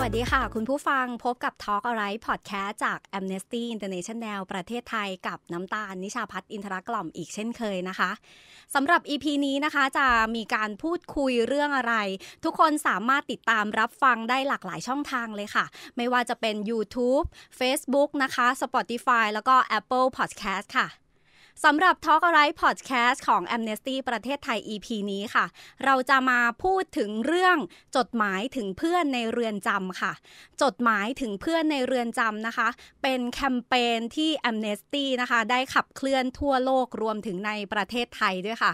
วัสดีค่ะ คุณผู้ฟังพบกับ Talk อะไรพอดแคสต์จาก Amnesty International ประเทศไทยกับน้ำตาล นิชาพัฒน์อินทรกล่อมอีกเช่นเคยนะคะ สำหรับ EP นี้นะคะจะมีการพูดคุยเรื่องอะไร ทุกคนสามารถติดตามรับฟังได้หลากหลายช่องทางเลยค่ะ ไม่ว่าจะเป็น YouTube Facebook นะคะ Spotify แล้วก็ Apple Podcast ค่ะสำหรับ Talk Alright Podcast ของ Amnesty ประเทศไทย EP นี้ค่ะ เราจะมาพูดถึงเรื่องจดหมายถึงเพื่อนในเรือนจำค่ะ จดหมายถึงเพื่อนในเรือนจำนะคะเป็นแคมเปญที่ Amnesty นะคะได้ขับเคลื่อนทั่วโลกรวมถึงในประเทศไทยด้วยค่ะ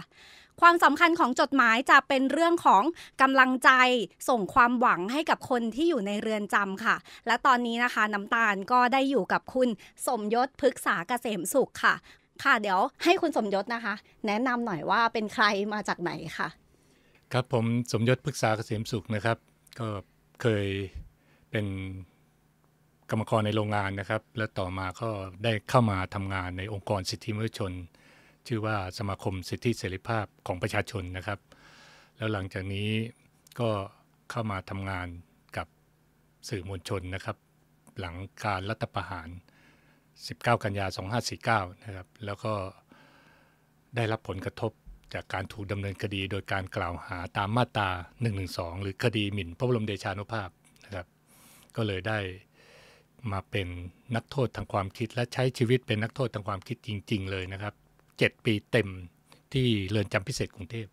ความสำคัญของจดหมายจะเป็นเรื่องของกำลังใจส่งความหวังให้กับคนที่อยู่ในเรือนจำค่ะ และตอนนี้นะคะน้ำตาลก็ได้อยู่กับคุณสมยศพฤกษาเกษมสุขค่ะค่ะเดี๋ยวให้คุณสมยศนะคะ แนะนำหน่อยว่าเป็นใครมาจากไหนค่ะ ครับผมสมยศพึกษาเกษมสุขนะครับ ก็เคยเป็นกรรมกรในโรงงานนะครับ และต่อมาก็ได้เข้ามาทำงานในองค์กรสิทธิมนุษยชน ชื่อว่าสมาคมสิทธิเสรีภาพของประชาชนนะครับ แล้วหลังจากนี้ก็เข้ามาทำงานกับสื่อมวลชนนะครับ หลังการรัฐประหาร19 กันยา 2549 นะครับ แล้วก็ได้รับผลกระทบจากการถูกดำเนินคดีโดยการกล่าวหาตามมาตรา112 หรือคดีหมิ่นพระบรมเดชานุภาพนะครับ ก็เลยได้มาเป็นนักโทษทางความคิด และใช้ชีวิตเป็นนักโทษทางความคิดจริง ๆ เลยนะครับ 7 ปีเต็มที่เรือนจำพิเศษกรุงเทพ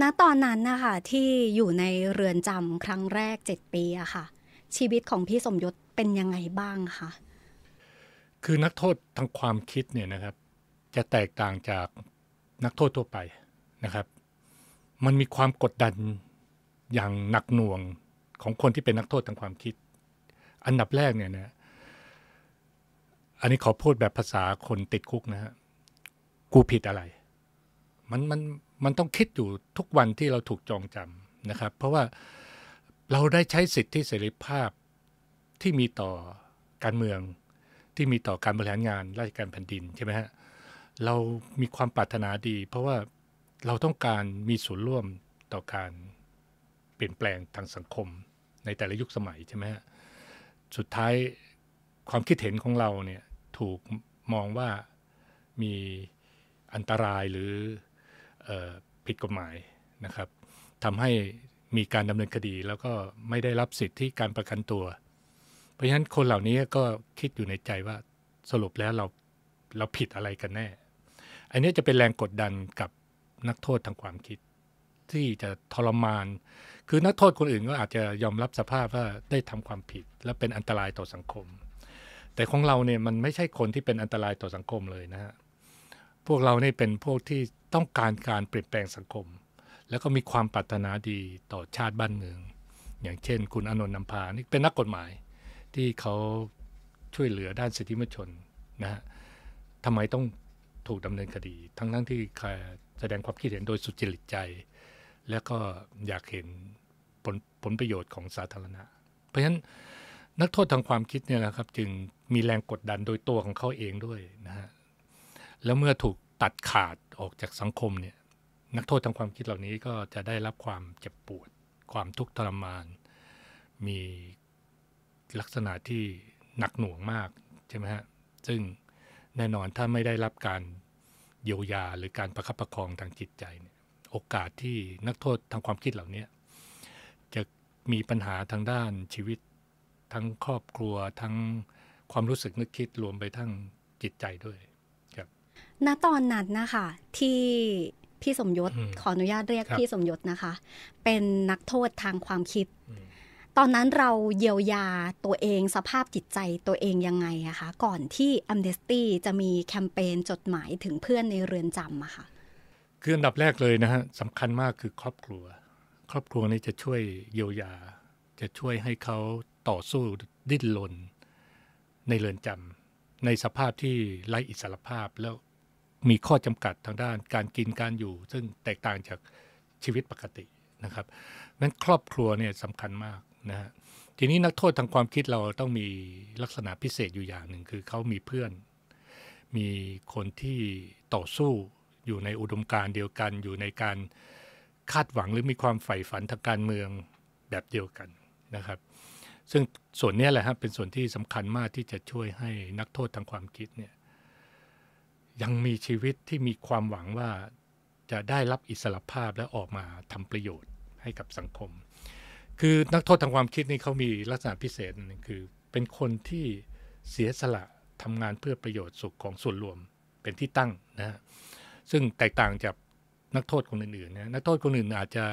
ณตอนนั้นนะคะที่อยู่ในเรือนจำครั้งแรก 7 ปีอะค่ะ ชีวิตของพี่สมยศเป็นยังไงบ้างคะคือนักโทษทางความคิดเนี่ยนะครับ จะแตกต่างจากนักโทษทั่วไปนะครับ มันมีความกดดันอย่างหนักหน่วงของคนที่เป็นนักโทษทางความคิด อันดับแรกเนี่ยนะอันนี้ขอพูดแบบภาษาคนติดคุกนะฮะกูผิดอะไรมันมันมันต้องคิดอยู่ทุกวันที่เราถูกจองจำนะครับ เพราะว่าเราได้ใช้สิทธิเสรีภาพที่มีต่อการเมืองที่มีต่อการบริหารงาน ราชการแผ่นดินใช่ไหมฮะเรามีความปรารถนาดีเพราะว่าเราต้องการมีส่วนร่วมต่อการเปลี่ยนแปลงทางสังคมในแต่ละยุคสมัยใช่ไหมฮะสุดท้ายความคิดเห็นของเราเนี่ยถูกมองว่ามีอันตรายหรืออผิดกฎหมายนะครับทำให้มีการดำเนินคดีแล้วก็ไม่ได้รับสิทธิการประกันตัวเพราะฉะนั้นคนเหล่านี้ก็คิดอยู่ในใจว่าสรุปแล้วเราเราผิดอะไรกันแน่ อันนี้จะเป็นแรงกดดันกับนักโทษทางความคิด ที่จะทรมาน คือนักโทษคนอื่นก็อาจจะยอมรับสภาพว่าได้ทำความผิดและเป็นอันตรายต่อสังคม แต่ของเราเนี่ยมันไม่ใช่คนที่เป็นอันตรายต่อสังคมเลยนะฮะ พวกเราเนี่เป็นพวกที่ต้องการการเปลี่ยนแปลงสังคม แล้วก็มีความปรารถนาดีต่อชาติบ้านเมือง อย่างเช่น คุณอนนท์นำพานี่เป็นนักกฎหมายที่เขาช่วยเหลือด้านสิทธิมนุษยชนนะฮะทำไมต้องถูกดำเนินคดี ทั้งทั้งที่แสดงความคิดเห็นโดยสุจริตใจ แล้วก็อยากเห็นผลผลประโยชน์ของสาธารณะ เพราะฉะนั้นนักโทษทางความคิดเนี่ยนะครับ จึงมีแรงกดดันโดยตัวของเขาเองด้วยนะฮะแล้วเมื่อถูกตัดขาดออกจากสังคมเนี่ยนักโทษทางความคิดเหล่านี้ก็จะได้รับความเจ็บปวดความทุกข์ทรมานมีลักษณะที่หนักหน่วงมากใช่ไหมฮะซึ่งแน่นอนถ้าไม่ได้รับการเยียวยาหรือการประคับประคองทางจิตใจเนี่ยโอกาสที่นักโทษทางความคิดเหล่านี้ จะมีปัญหาทางด้านชีวิตทั้งครอบครัวทั้งความรู้สึกนึกคิดรวมไปทั้งจิตใจด้วยครับณตอนนั้นนะคะที่พี่สมยศขออนุญาตเรียกพี่สมยศนะคะ เป็นนักโทษทางความคิดตอนนั้นเราเยียวยาตัวเองสภาพจิตใจตัวเองยังไงอะคะก่อนที่ Amnesty จะมีแคมเปญจดหมายถึงเพื่อนในเรือนจำอะคะ่ะคืออันดับแรกเลยนะฮะสำคัญมากคือครอบครัว ครอบครัวนี้จะช่วยเยียวยาจะช่วยให้เขาต่อสู้ดิ้นรนในเรือนจำในสภาพที่ไร้อิสรภาพแล้วมีข้อจำกัดทางด้านการกินการอยู่ ซึ่งแตกต่างจากชีวิตปกตินะครับนั้นครอบครัวเนี่ยสำคัญมากนะฮะทีนี้นักโทษทางความคิดเราต้องมีลักษณะพิเศษอยู่อย่างหนึ่ง คือเขามีเพื่อนมีคนที่ต่อสู้อยู่ในอุดมการเดียวกัน อยู่ในการคาดหวังหรือมีความใฝ่ฝันทางการเมืองแบบเดียวกันนะครับซึ่งส่วนนี้แหละฮะเป็นส่วนที่สำคัญมากที่จะช่วยให้นักโทษทางความคิดเนี่ยยังมีชีวิตที่มีความหวังว่าจะได้รับอิสรภาพและออกมาทำประโยชน์ให้กับสังคมคือนักโทษทางความคิดนี่เขามีลักษณะพิเศษนึงคือเป็นคนที่เสียสละทำงานเพื่อประโยชน์สุขของส่วนรวมเป็นที่ตั้งนะซึ่งแตกต่างจากนักโทษคนอื่นๆนะนักโทษคนอื่นอาจจะ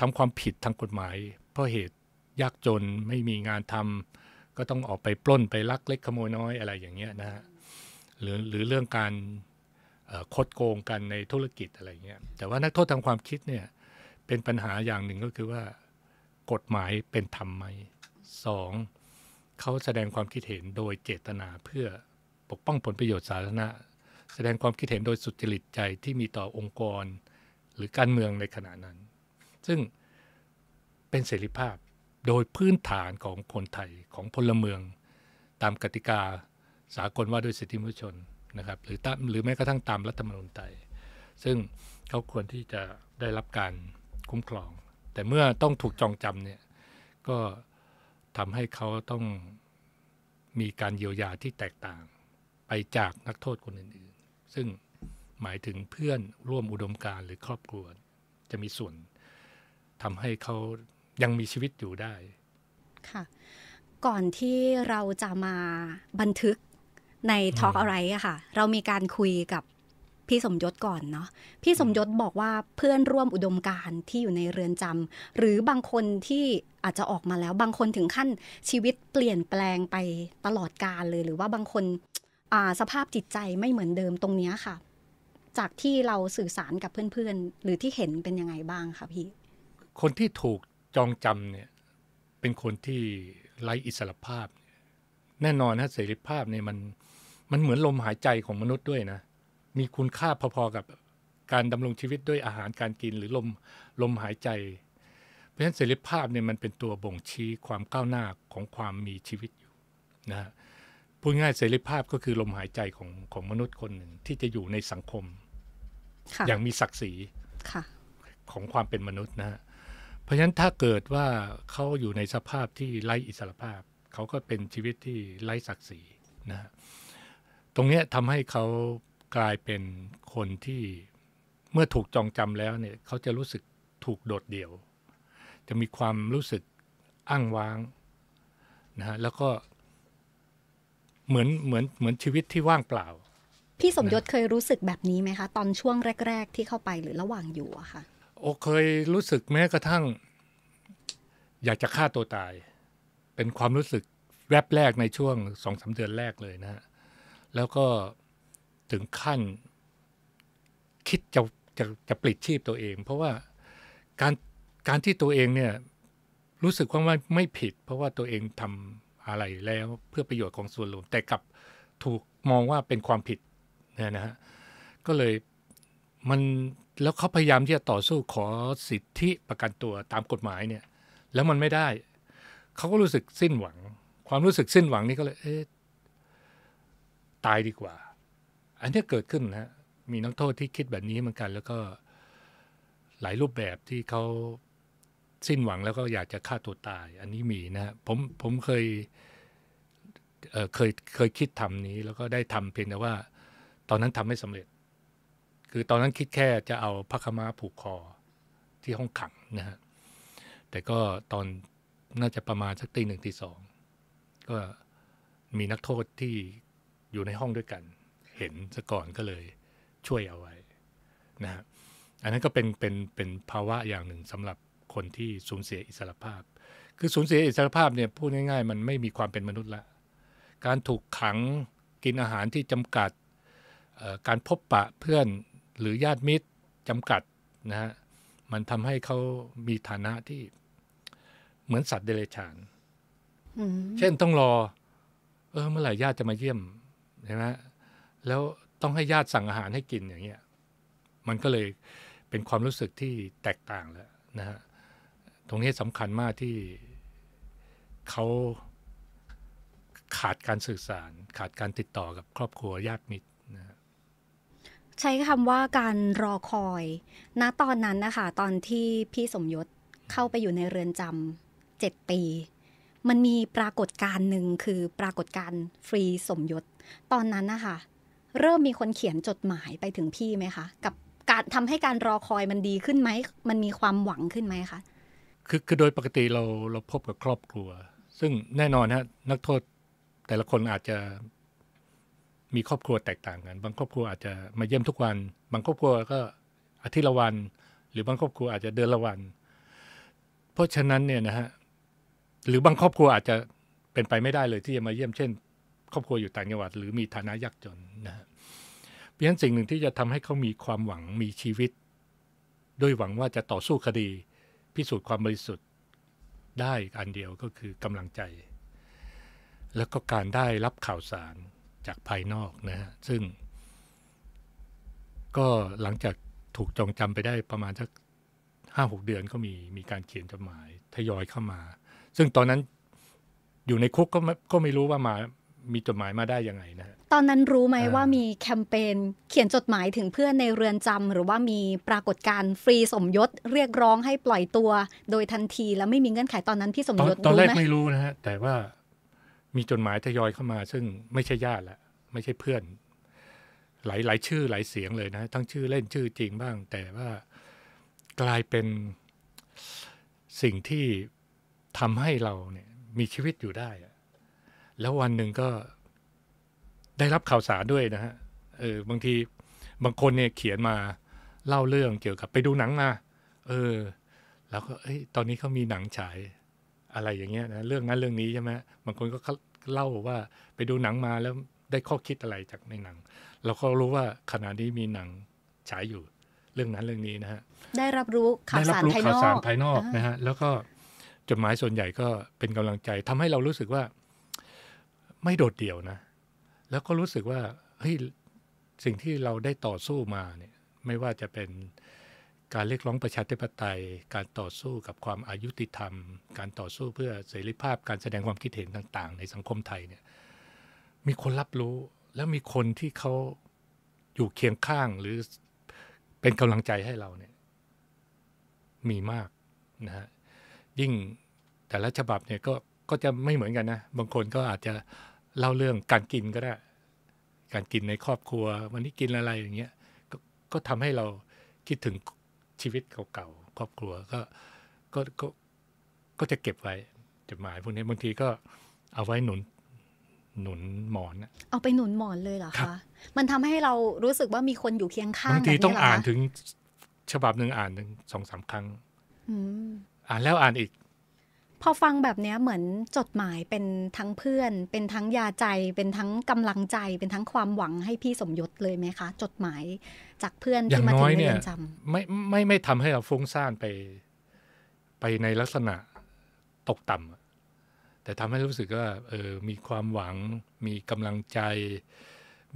ทำความผิดทางกฎหมาย เพราะเหตุยากจนไม่มีงานทำก็ต้องออกไปปล้นไปลักเล็กขโมยน้อยอะไรอย่างเงี้ยนะฮะหรือหรือเรื่องการคดโกงกันในธุรกิจอะไรเงี้ยแต่ว่านักโทษทางความคิดเนี่ยเป็นปัญหาอย่างหนึ่งก็คือว่ากฎหมายเป็นธรรมไหมสองเขาแสดงความคิดเห็นโดยเจตนาเพื่อปกป้องผลประโยชน์สาธารณะ แสดงความคิดเห็นโดยสุจริตใจที่มีต่อองค์กรหรือการเมืองในขณะนั้น ซึ่งเป็นเสรีภาพโดยพื้นฐานของคนไทย ของพลเมือง ตามกติกาสากลว่าด้วยสิทธิมนุษยชนนะครับหรือตาหรือแม้กระทั่งตามรัฐธรรมนูญไทยซึ่งเขาควรที่จะได้รับการคุ้มครองแต่เมื่อต้องถูกจองจำเนี่ย ก็ทำให้เขาต้องมีการเยียวยาที่แตกต่าง ไปจากนักโทษคนอื่นๆ ซึ่งหมายถึงเพื่อนร่วมอุดมการหรือครอบครัวจะมีส่วนทำให้เขายังมีชีวิตอยู่ได้ ค่ะ ก่อนที่เราจะมาบันทึกในทอล์กอะไรอะค่ะ เรามีการคุยกับพี่สมยศก่อนเนาะพี่สมยศบอกว่าเพื่อนร่วมอุดมการที่อยู่ในเรือนจำ หรือบางคนที่อาจจะออกมาแล้ว บางคนถึงขั้นชีวิตเปลี่ยนแปลงไปตลอดกาลเลย หรือว่าบางคนสภาพจิตใจไม่เหมือนเดิมตรงนี้ค่ะ จากที่เราสื่อสารกับเพื่อนๆ หรือที่เห็นเป็นยังไงบ้างคะพี่ คนที่ถูกจองจำเนี่ยเป็นคนที่ไร้อิสรภาพ แน่นอนนะเสรีภาพเนี่ยมันมันเหมือนลมหายใจของมนุษย์ด้วยนะมีคุณค่าพอๆกับการ ดำรงชีวิตด้วยอาหารการกินหรือลมลมหายใจ เพราะฉะนั้นเสรีภาพเนี่ยมันเป็นตัวบ่งชี้ความก้าวหน้าของความมีชีวิตอยู่นะพูดง่ายเสรีภาพก็คือลมหายใจของของมนุษย์คนหนึ่งที่จะอยู่ในสังคมคอย่างมีศักดิ์ศรีของความเป็นมนุษย์นะเพราะฉะนั้นถ้าเกิดว่าเขาอยู่ในสภาพที่ไร้อิสรภาพเขาก็เป็นชีวิตที่ไร้ศักดิ์ศรีนะ ตรงนี้ทำให้เขากลายเป็นคนที่เมื่อถูกจองจำแล้วเนี่ย เขาจะรู้สึกถูกโดดเดี่ยว จะมีความรู้สึกอ้างว้างนะฮะแล้วก็เหมือนเหมือนเหมือนชีวิตที่ว่างเปล่า พี่สมยศเคยรู้สึกแบบนี้ไหมคะ ตอนช่วงแรก ๆที่เข้าไปหรือระหว่างอยู่อะค่ะโอเคยรู้สึกแม้กระทั่งอยากจะฆ่าตัวตาย เป็นความรู้สึกแวบแรกในช่วงสองสาเดือนแรกเลยนะฮะแล้วก็ถึงขั้นคิดจะจะจะปลิดชีพตัวเอง เพราะว่าการการที่ตัวเองเนี่ยรู้สึกว่าไม่ไม่ผิด เพราะว่าตัวเองทำอะไรแล้วเพื่อประโยชน์ของส่วนรวมแต่กลับถูกมองว่าเป็นความผิดเนี่ยนะฮะก็เลยมันแล้วเขาพยายามที่จะต่อสู้ขอสิทธิประกันตัวตามกฎหมายเนี่ยแล้วมันไม่ได้ เขาก็รู้สึกสิ้นหวัง ความรู้สึกสิ้นหวังนี่ก็เลยเอ๊ะตายดีกว่าอันนี้เกิดขึ้นนะมีนักโทษที่คิดแบบนี้เหมือนกัน แล้วก็หลายรูปแบบที่เขาสิ้นหวังแล้วก็อยากจะฆ่าตัวตาย อันนี้มีนะ ผมผมเคยเเคยเคยคิดทำนี้แล้วก็ได้ทำเพียงแต่ว่า ตอนนั้นทำไม่สำเร็จ คือตอนนั้นคิดแค่จะเอาพระคมาผูกคอที่ห้องขังนะฮะ แต่ก็ตอนน่าจะประมาณสักตีหนึ่งตีสอง ก็มีนักโทษที่อยู่ในห้องด้วยกันเห็นซะก่อนก็เลยช่วยเอาไว้นะฮะอันนั้นก็เป็นเป็นเป็นภาวะอย่างหนึ่งสำหรับคนที่สูญเสียอิสรภาพ คือสูญเสียอิสรภาพเนี่ยพูดง่ายๆ มันไม่มีความเป็นมนุษย์ละ การถูกขังกินอาหารที่จำกัด การพบปะเพื่อนหรือญาติมิตรจำกัด นะฮะมันทำให้เขามีฐานะที่เหมือนสัตว์เดรัจฉานเช่นต้องรอ เออ เมื่อไหร่ญาติจะมาเยี่ยมใช่ไหมแล้วต้องให้ญาติสั่งอาหารให้กินอย่างเงี้ยมันก็เลยเป็นความรู้สึกที่แตกต่างแล้วนะฮะ ตรงนี้สำคัญมากที่เขาขาดการสื่อสาร ขาดการติดต่อกับครอบครัวญาติมิตรนะใช้คำว่าการรอคอยณนะตอนนั้นนะคะ ตอนที่พี่สมยศเข้าไปอยู่ในเรือนจำเจ็ดปี มันมีปรากฏการณ์หนึ่งคือปรากฏการณ์ฟรีสมยศตอนนั้นนะคะเริ่มมีคนเขียนจดหมายไปถึงพี่ไหมคะ กับการทำให้การรอคอยมันดีขึ้นไหมมันมีความหวังขึ้นไหมคะคือคือโดยปกติเราเราพบกับครอบครัว ซึ่งแน่นอนฮะนักโทษแต่ละคนอาจจะ มีครอบครัวแตกต่างกัน บางครอบครัวอาจจะมาเยี่ยมทุกวัน บางครอบครัวก็อาทิตย์ละวัน หรือบางครอบครัวอาจจะเดือนละวัน เพราะฉะนั้นเนี่ยนะฮะหรือบางครอบครัวอาจจะเป็นไปไม่ได้เลยที่จะมาเยี่ยมเช่นครอบครัวอยู่ต่างจังหวัดหรือมีฐานะยากจนนะเพราะฉะนั้นสิ่งหนึ่งที่จะทำให้เขามีความหวังมีชีวิต ด้วยหวังว่าจะต่อสู้คดี พิสูจน์ความบริสุทธิ์ได้อันเดียวก็คือกำลังใจ แล้วก็การได้รับข่าวสารจากภายนอกนะฮะซึ่ง ก็หลังจากถูกจองจำไปได้ประมาณสักห้าหกเดือนก็มีมีการเขียนจดหมายทยอยเข้ามา ซึ่งตอนนั้นอยู่ในคุกก็ไม่ก็ไม่รู้ว่ามามีจดหมายมาได้ ยังไงนะ ตอนนั้นรู้ไหมว่ามีแคมเปญเขียนจดหมายถึงเพื่อนในเรือนจำ หรือว่ามีปรากฏการฟรีสมยศเรียกร้องให้ปล่อยตัว โดยทันทีแล้วไม่มีเงื่อนไขตอนนั้นพี่สมยศรู้ไหมตอนแรกไม่รู้นะฮะแต่ว่ามีจดหมายทยอยเข้ามา ซึ่งไม่ใช่ญาติละไม่ใช่เพื่อนหลายหลายชื่อหลายเสียงเลยนะทั้งชื่อเล่นชื่อจริงบ้าง แต่ว่ากลายเป็นสิ่งที่ทำให้เราเนี่ยมีชีวิตอยู่ได้แล้ววันหนึ่งก็ได้รับข่าวสารด้วยนะฮะ เออ บางทีบางคนเนี่ยเขียนมาเล่าเรื่องเกี่ยวกับไปดูหนังมา เออ แล้วก็เอ้ย ตอนนี้เขามีหนังฉาย อะไรอย่างเงี้ยนะ เรื่องนั้นเรื่องนี้ใช่ไหมบางคนก็เล่าว่าไปดูหนังมาแล้วได้ข้อคิดอะไรจากในหนังเราก็รู้ว่าขณะนี้มีหนังฉายอยู่ เรื่องนั้นเรื่องนี้นะฮะ ได้รับรู้ข่าวสารภายนอกนะฮะ แล้วก็จดหมายส่วนใหญ่ก็เป็นกำลังใจ ทำให้เรารู้สึกว่าไม่โดดเดี่ยวนะ แล้วก็รู้สึกว่า เฮ้ย สิ่งที่เราได้ต่อสู้มาเนี่ย ไม่ว่าจะเป็นการเรียกร้องประชาธิปไตย การต่อสู้กับความอายุติธรรม การต่อสู้เพื่อเสรีภาพ การแสดงความคิดเห็นต่างๆ ในสังคมไทยเนี่ย มีคนรับรู้ แล้วมีคนที่เขาอยู่เคียงข้างหรือเป็นกำลังใจให้เราเนี่ย มีมากนะฮะ ยิ่งแต่ละฉบับเนี่ยก็ก็จะไม่เหมือนกันนะ บางคนก็อาจจะเล่าเรื่องการกินก็ได้ การกินในครอบครัว วันนี้กินอะไรอย่างเงี้ยกก็ทำให้เราคิดถึงชีวิตเก่าๆครอบครัวก็ก็ ก็ก็จะเก็บไว้จดหมายพวกนี้ บางทีก็เอาไว้หนุนหนุนหมอนเอาไปหนุนหมอนเลยเหรอคะมันทำให้เรารู้สึกว่ามีคนอยู่เคียงข้าง บางทีต้องอ่านถึงฉบับหนึ่งอ่านหนึ่งสองสามครั้งอ่านแล้วอ่านอีกพอฟังแบบนี้เหมือนจดหมายเป็นทั้งเพื่อน เป็นทั้งยาใจ เป็นทั้งกำลังใจ เป็นทั้งความหวังให้พี่สมยศเลยไหมคะ จดหมายจากเพื่อนที่มาถึงนเรีอนจำไม่ไม่ไม่ทำให้เราฟุ้งซ่านไปไปในลักษณะตกต่ำแต่ทำให้รู้สึกว่าเออมีความหวังมีกำลังใจ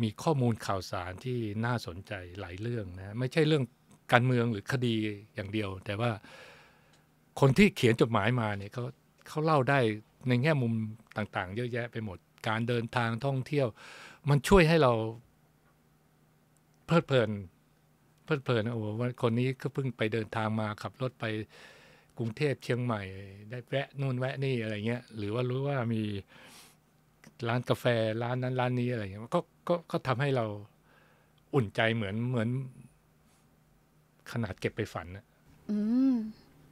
มีข้อมูลข่าวสารที่น่าสนใจหลายเรื่องนะไม่ใช่เรื่องการเมืองหรือคดีอย่างเดียว แต่ว่าคนที่เขียนจดหมายมาเนี่ยเขาเขาเล่าได้ในแง่มุมต่างๆเยอะแยะไปหมด การเดินทางท่องเที่ยว มันช่วยให้เรา เพลิดเพลินเพลิดเพลินโอ้ว่าคนนี้ก็เพิ่งไปเดินทางมาขับรถไปกรุงเทพเชียงใหม่ ได้แวะนู่นแวะนี่อะไรเงี้ยหรือว่ารู้ว่ามีร้านกาแฟร้านนั้นร้านนี้อะไรเงี้ยก็ก็ก็ทำให้เราอุ่นใจเหมือนเหมือน ขนาดเก็บไปฝันนะ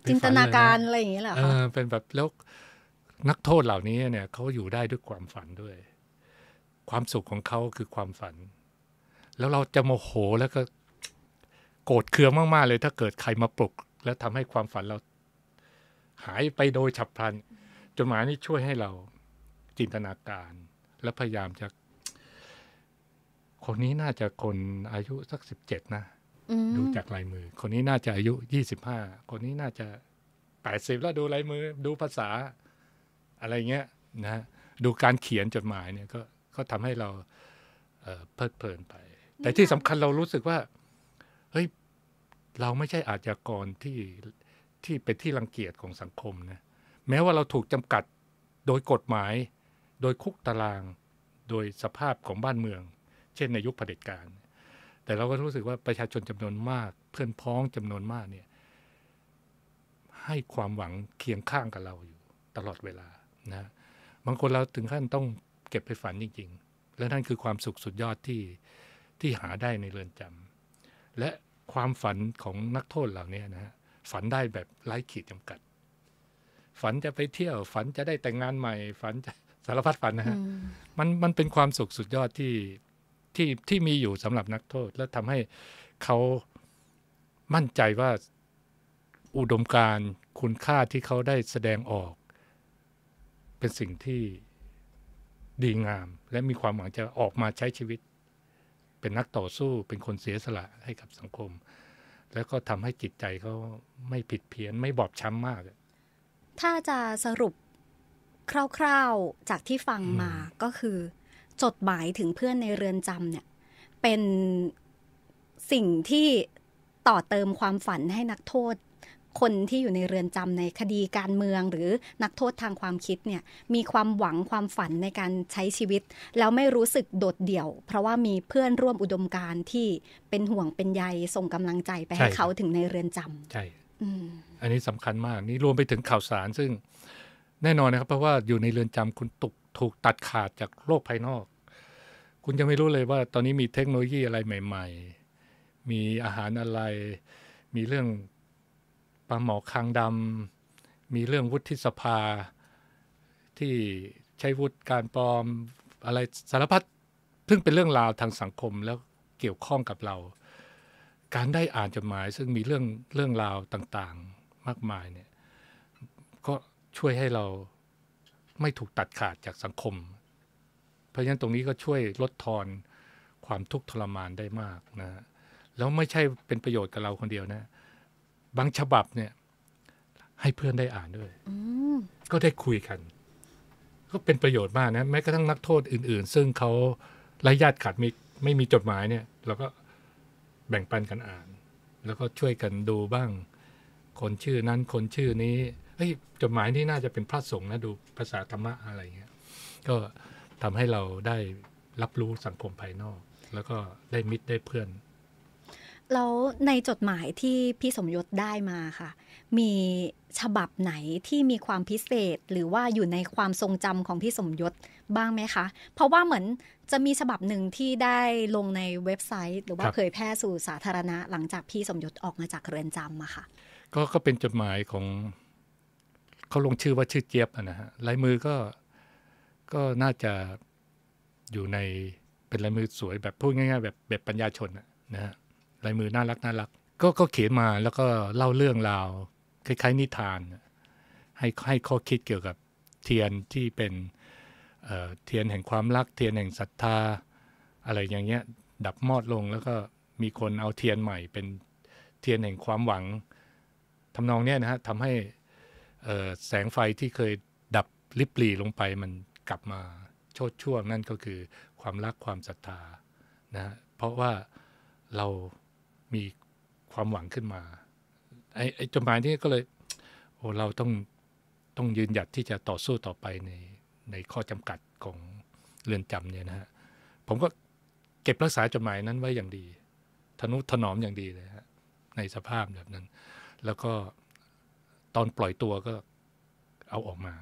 จินตนาการ อะไรอย่างเงี้ยแหลอคะเป็นแบบแล้วนักโทษเหล่านี้เนี่ยเขาอยู่ได้ด้วยความฝันด้วย ความสุขของเขาคือความฝัน แล้วเราจะโมโหแล้วก็โกรธเคืองมากๆ เลยถ้าเกิดใครมาปลุกแล้วทำให้ความฝันเราหายไปโดยฉับพลันจดหมายนี้ช่วยให้เราจินตนาการ และพยายามจะ คนนี้น่าจะคนอายุสักสิบเจ็ดนะดูจากลายมือ คนนี้น่าจะอายุยี่สิบห้าคนนี้น่าจะแปดสิบแล้วดูลายมือ ดูภาษาอะไรเงี้ยนะดูการเขียนจดหมายเนี่ยก็ก็ทำให้เราเพลิดเพลินไป แต่ที่สำคัญเรารู้สึกว่าเฮ้ยเราไม่ใช่อาชญากรที่ที่เป็นที่รังเกียจของสังคมนะแม้ว่าเราถูกจำกัดโดยกฎหมาย โดยคุกตารางโดยสภาพของบ้านเมือง เช่นในยุคเผด็จการแต่เราก็รู้สึกว่าประชาชนจำนวนมาก เพื่อนพ้องจำนวนมากเนี่ย ให้ความหวังเคียงข้างกับเราอยู่ ตลอดเวลานะบางคนเราถึงขั้นต้องเก็บไปฝันจริงๆ และนั่นคือความสุขสุดยอดที่ที่หาได้ในเรือนจำและความฝันของนักโทษเหล่านี้นะฮะฝันได้แบบไร้ขีดจำากัด ฝันจะไปเที่ยว ฝันจะได้แต่งงานใหม่ ฝันจะสารพัดฝันนะฮะมัน มันเป็นความสุขสุดยอดที่ที่ที่มีอยู่สำหรับนักโทษ และทำให้เขามั่นใจว่าอุดมการคุณค่าที่เขาได้แสดงออก เป็นสิ่งที่ดีงาม และมีความหวังจะออกมาใช้ชีวิต เป็นนักต่อสู้ เป็นคนเสียสละให้กับสังคม แล้วก็ทำให้จิตใจเขาไม่ผิดเพี้ยนไม่บอบช้ำมาก ถ้าจะสรุปคร่าวๆจากที่ฟังมาก็คือจดหมายถึงเพื่อนในเรือนจำเนี่ยเป็นสิ่งที่ต่อเติมความฝันให้นักโทษ คนที่อยู่ในเรือนจำในคดีการเมืองหรือนักโทษทางความคิดเนี่ยมีความหวังความฝันในการใช้ชีวิต แล้วไม่รู้สึกโดดเดี่ยว เพราะว่ามีเพื่อนร่วมอุดมการที่เป็นห่วงเป็นใยส่งกำลังใจไปให้เขาถึงในเรือนจำใช่อันนี้สำคัญมากนี่รวมไปถึงข่าวสารซึ่งแน่นอนนะครับเพราะว่าอยู่ในเรือนจำคุณตกถูกตัดขาดจากโลกภายนอก คุณยังไม่รู้เลยว่า ตอนนี้มีเทคโนโลยีอะไรใหม่ ๆ มีอาหารอะไร มีเรื่องปลาหมอคางดำมีเรื่องวุฒิสภา ที่ใช้วุฒิการปลอมอะไรสารพัด ซึ่งเป็นเรื่องราวทางสังคมแล้วเกี่ยวข้องกับเรา การได้อ่านจดหมาย ซึ่งมีเรื่องเรื่องราวต่างๆ มากมายเนี่ย ก็ช่วยให้เราไม่ถูกตัดขาดจากสังคม เพราะฉะนั้นตรงนี้ก็ช่วยลดทอนความทุกข์ทรมานได้มากนะ แล้วไม่ใช่เป็นประโยชน์กับเราคนเดียวนะ บางฉบับเนี่ย ให้เพื่อนได้อ่านด้วย ก็ได้คุยกัน ก็เป็นประโยชน์มากนะ แม้กระทั่งนักโทษอื่นๆ ซึ่งเขาไร้ญาติขาดมิไม่มีจดหมายเนี่ย เราก็แบ่งปันกันอ่าน แล้วก็ช่วยกันดูบ้าง คนชื่อนั้น คนชื่อนี้เฮ้ยจดหมายนี่น่าจะเป็นพระสงฆ์นะดูภาษาธรรมะอะไรเงี้ย ก็ทำให้เราได้รับรู้สังคมภายนอก แล้วก็ได้มิตรได้เพื่อน แล้วในจดหมายที่พี่สมยศได้มาค่ะ มีฉบับไหนที่มีความพิเศษ หรือว่าอยู่ในความทรงจำของพี่สมยศบ้างไหมคะ เพราะว่าเหมือนจะมีฉบับหนึ่งที่ได้ลงในเว็บไซต์ หรือว่าเผยแพร่สู่สาธารณะหลังจากพี่สมยศออกมาจากเรือนจำอะค่ะ ก็ก็เป็นจดหมายของเขาลงชื่อว่าชื่อเจี๊ยบนะฮะลายมือก็ก็น่าจะอยู่ในเป็นลายมือสวยแบบพูดง่ายๆแบบแบบปัญญาชนนะฮะลายมือน่ารักน่ารักก็ก็เขียนมาแล้วก็เล่าเรื่องราวคล้าย ๆ นิทาน ให้ให้ข้อคิดเกี่ยวกับเทียนที่เป็นเทียนแห่งความรัก เทียนแห่งศรัทธาอะไรอย่างเงี้ยดับมอดลงแล้วก็มีคนเอาเทียนใหม่เป็นเทียนแห่งความหวังทำนองเนี้ยนะฮะทำให้แสงไฟที่เคยดับลิบลีลงไปมันกลับมา โชดช่วงนั่นก็คือความรักความศรัทธานะเพราะว่าเรามีความหวังขึ้นมาไอ้ไอจดหมายนี้ก็เลยโอ้เราต้องต้องยืนหยัดที่จะต่อสู้ต่อไปในในข้อจำกัดของเรือนจำเนี่ยนะฮะผมก็เก็บรักษาจดหมายนั้นไว้อย่างดี ทนุถนอมอย่างดีเลยฮะในสภาพแบบนั้น แล้วก็ตอนปล่อยตัวก็เอาออกมา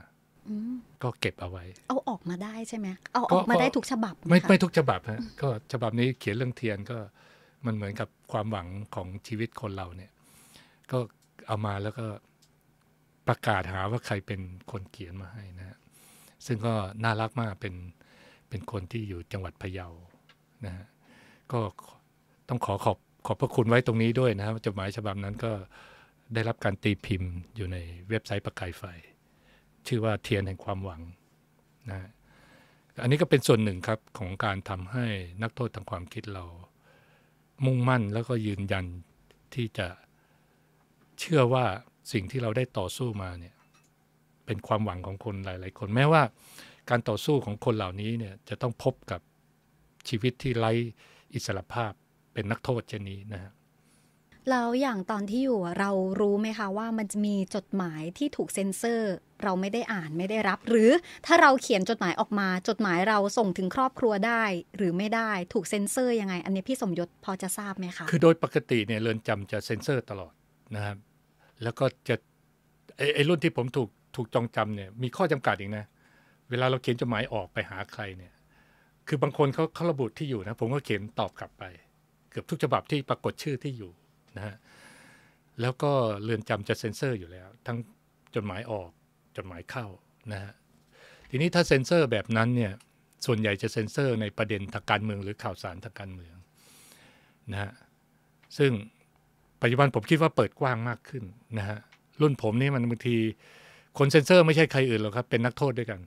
ก็เก็บเอาไว้ เอาออกมาได้ใช่ไหมเอาออกมาได้ทุกฉบับ ไม่ไม่ทุกฉบับฮะ ก็ ฉบับนี้เขียนเรื่องเทียน ก็มันเหมือนกับความหวังของชีวิตคนเราเนี่ย ก็เอามาแล้วก็ประกาศหาว่าใครเป็นคนเขียนมาให้นะ ซึ่งก็น่ารักมากเป็นเป็นคนที่อยู่จังหวัดพะเยานะฮะ ก็ต้องขอขอบขอบพระคุณไว้ตรงนี้ด้วยนะครับจดหมายฉบับนั้นก็ได้รับการตีพิมพ์อยู่ในเว็บไซต์ประกายไฟ ชื่อว่าเทียนแห่งความหวังนะอันนี้ก็เป็นส่วนหนึ่งครับของการทำให้นักโทษทางความคิดเรา มุ่งมั่นแล้วก็ยืนยันที่จะเชื่อว่าสิ่งที่เราได้ต่อสู้มาเนี่ยเป็นความหวังของคนหลาย ๆ คนแม้ว่าการต่อสู้ของคนเหล่านี้เนี่ยจะต้องพบกับชีวิตที่ไร้อิสรภาพเป็นนักโทษเช่นนี้นะครับแล้วอย่างตอนที่อยู่เรารู้ไหมคะว่ามันจะมีจดหมายที่ถูกเซ็นเซอร์เราไม่ได้อ่านไม่ได้รับ หรือถ้าเราเขียนจดหมายออกมา จดหมายเราส่งถึงครอบครัวได้หรือไม่ได้ถูกเซ็นเซอร์ยังไง อันนี้พี่สมยศพอจะทราบไหมคะคือโดยปกติเนี่ยเรือนจำจะเซ็นเซอร์ตลอดนะครับแล้วก็จะไอ้ไอรุ่นที่ผมถูกถูกจองจำเนี่ย มีข้อจำกัดอีกนะ เวลาเราเขียนจดหมายออกไปหาใครเนี่ยคือบางคนเขาเขาระบุที่อยู่นะผมก็เขียนตอบกลับไป เกือบทุกฉบับที่ปรากฏชื่อที่อยู่นะฮะแล้วก็เรือนจำจะเซ็นเซอร์อยู่แล้ว ทั้งจดหมายออกจดหมายเข้านะฮะทีนี้ถ้าเซ็นเซอร์แบบนั้นเนี่ยส่วนใหญ่จะเซ็นเซอร์ในประเด็นทางการเมืองหรือข่าวสารทางการเมืองนะฮะซึ่งปัจจุบันผมคิดว่าเปิดกว้างมากขึ้นนะฮะรุ่นผมนี่มันบางที คนเซ็นเซอร์ไม่ใช่ใครอื่นหรอกครับเป็นนักโทษด้วยกัน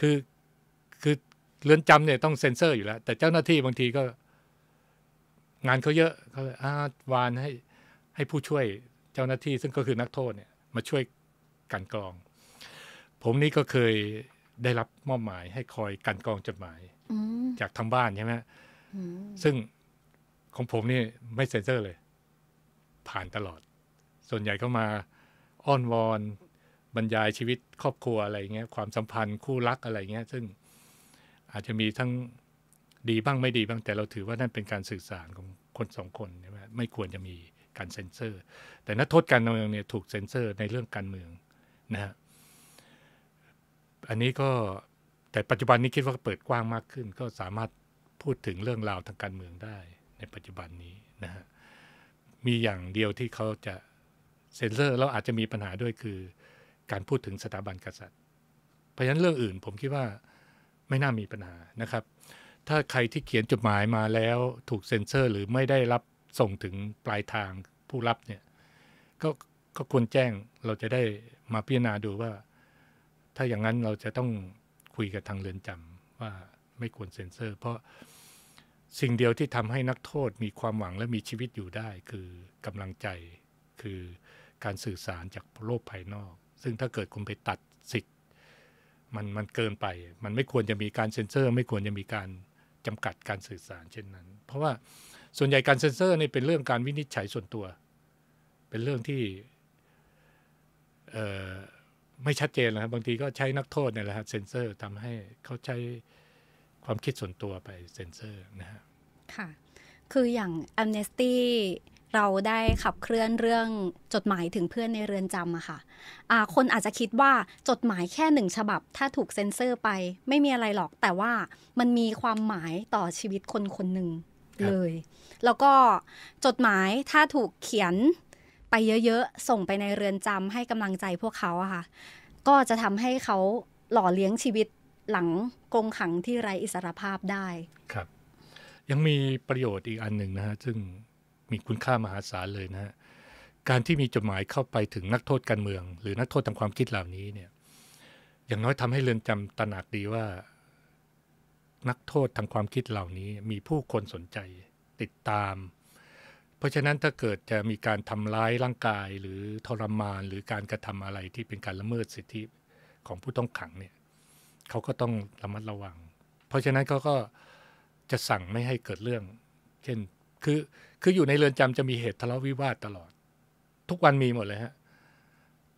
คือคือ เรือนจำเนี่ยต้องเซ็นเซอร์อยู่แล้ว แต่เจ้าหน้าที่บางทีก็งานเขาเยอะเขาเลยอาวานให้ให้ผู้ช่วยเจ้าหน้าที่ซึ่งก็คือนักโทษเนี่ย มาช่วยกันกรอง ผมนี่ก็เคยได้รับมอบหมายให้คอยกันกรองจดหมายจากทางบ้านใช่ไหมซึ่งของผมนี่ไม่เซ็นเซอร์เลย ผ่านตลอด ส่วนใหญ่ก็มาอ้อนวอน บรรยายชีวิตครอบครัวอะไรเงี้ยความสัมพันธ์คู่รักอะไรเงี้ย ซึ่งอาจจะมีทั้งดีบ้างไม่ดีบ้างแต่เราถือว่านั่นเป็นการสื่อสารของคนสองคนใช่ไหมไม่ควรจะมีการเซ็นเซอร์ แต่นักโทษการเมืองเนี่ยถูกเซ็นเซอร์ในเรื่องการเมืองนะฮะอันนี้ก็แต่ปัจจุบันนี้คิดว่าเปิดกว้างมากขึ้น ก็สามารถพูดถึงเรื่องราวทางการเมืองได้ ในปัจจุบันนี้นะฮะมีอย่างเดียวที่เขาจะเซ็นเซอร์แล้วอาจจะมีปัญหาด้วยคือการพูดถึงสถาบันกษัตริย์เพราะฉะนั้นเรื่องอื่น ผมคิดว่าไม่น่ามีปัญหานะครับถ้าใครที่เขียนจดหมายมาแล้วถูกเซ็นเซอร์หรือไม่ได้รับส่งถึงปลายทางผู้รับเนี่ย ก็ก็ควรแจ้งเราจะได้มาพิจารณาดูว่า ถ้าอย่างนั้นเราจะต้องคุยกับทางเรือนจำว่าไม่ควรเซ็นเซอร์ เพราะสิ่งเดียวที่ทำให้นักโทษมีความหวังและมีชีวิตอยู่ได้คือกำลังใจคือการสื่อสารจากโลกภายนอก ซึ่งถ้าเกิดคุณไปตัดสิทธิ์มันมันเกินไป มันไม่ควรจะมีการเซ็นเซอร์ ไม่ควรจะมีการจำกัดการสื่อสารเช่นนั้น เพราะว่าส่วนใหญ่การเซ็นเซอร์นี่เป็นเรื่องการวินิจฉัยส่วนตัว เป็นเรื่องที่ไม่ชัดเจนนะครับบางทีก็ใช้นักโทษเนี่ยแหละครับเซ็นเซอร์ทำให้เขาใช้ความคิดส่วนตัวไปเซ็นเซอร์นะฮะ ค่ะ คืออย่างอ a ม n e s t y เราได้ขับเคลื่อนเรื่องจดหมายถึงเพื่อนในเรือนจำอะค่ะะคนอาจจะคิดว่าจดหมายแค่หนึ่งฉบับ ถ้าถูกเซ็นเซอร์ไป ไม่มีอะไรหรอก แต่ว่ามันมีความหมายต่อชีวิตคนคนหนึ่งเลย แล้วก็จดหมายถ้าถูกเขียนไปเยอะๆ ส่งไปในเรือนจำให้กำลังใจพวกเขาอะค่ะ ก็จะทำให้เขาหล่อเลี้ยงชีวิตหลังกงขังที่ไรอิสรภาพได้ ครับ ยังมีประโยชน์อีกอันหนึ่งนะฮะซึ่งมีคุณค่ามหาศาลเลยนะฮะ การที่มีจดหมายเข้าไปถึงนักโทษการเมือง หรือนักโทษทางความคิดเหล่านี้เนี่ย อย่างน้อยทำให้เรือนจำตระหนักดีว่า นักโทษทางความคิดเหล่านี้ มีผู้คนสนใจติดตาม เพราะฉะนั้นถ้าเกิดจะมีการทำร้ายร่างกายหรือทรมานหรือการกระทำอะไรที่เป็นการละเมิดสิทธิของผู้ต้องขังเนี่ย เขาก็ต้องระมัดระวัง เพราะฉะนั้นเขาก็จะสั่งไม่ให้เกิดเรื่อง เช่นคือคืออยู่ในเรือนจำจะมีเหตุทะเลาะวิวาทตลอด ทุกวันมีหมดเลยฮะ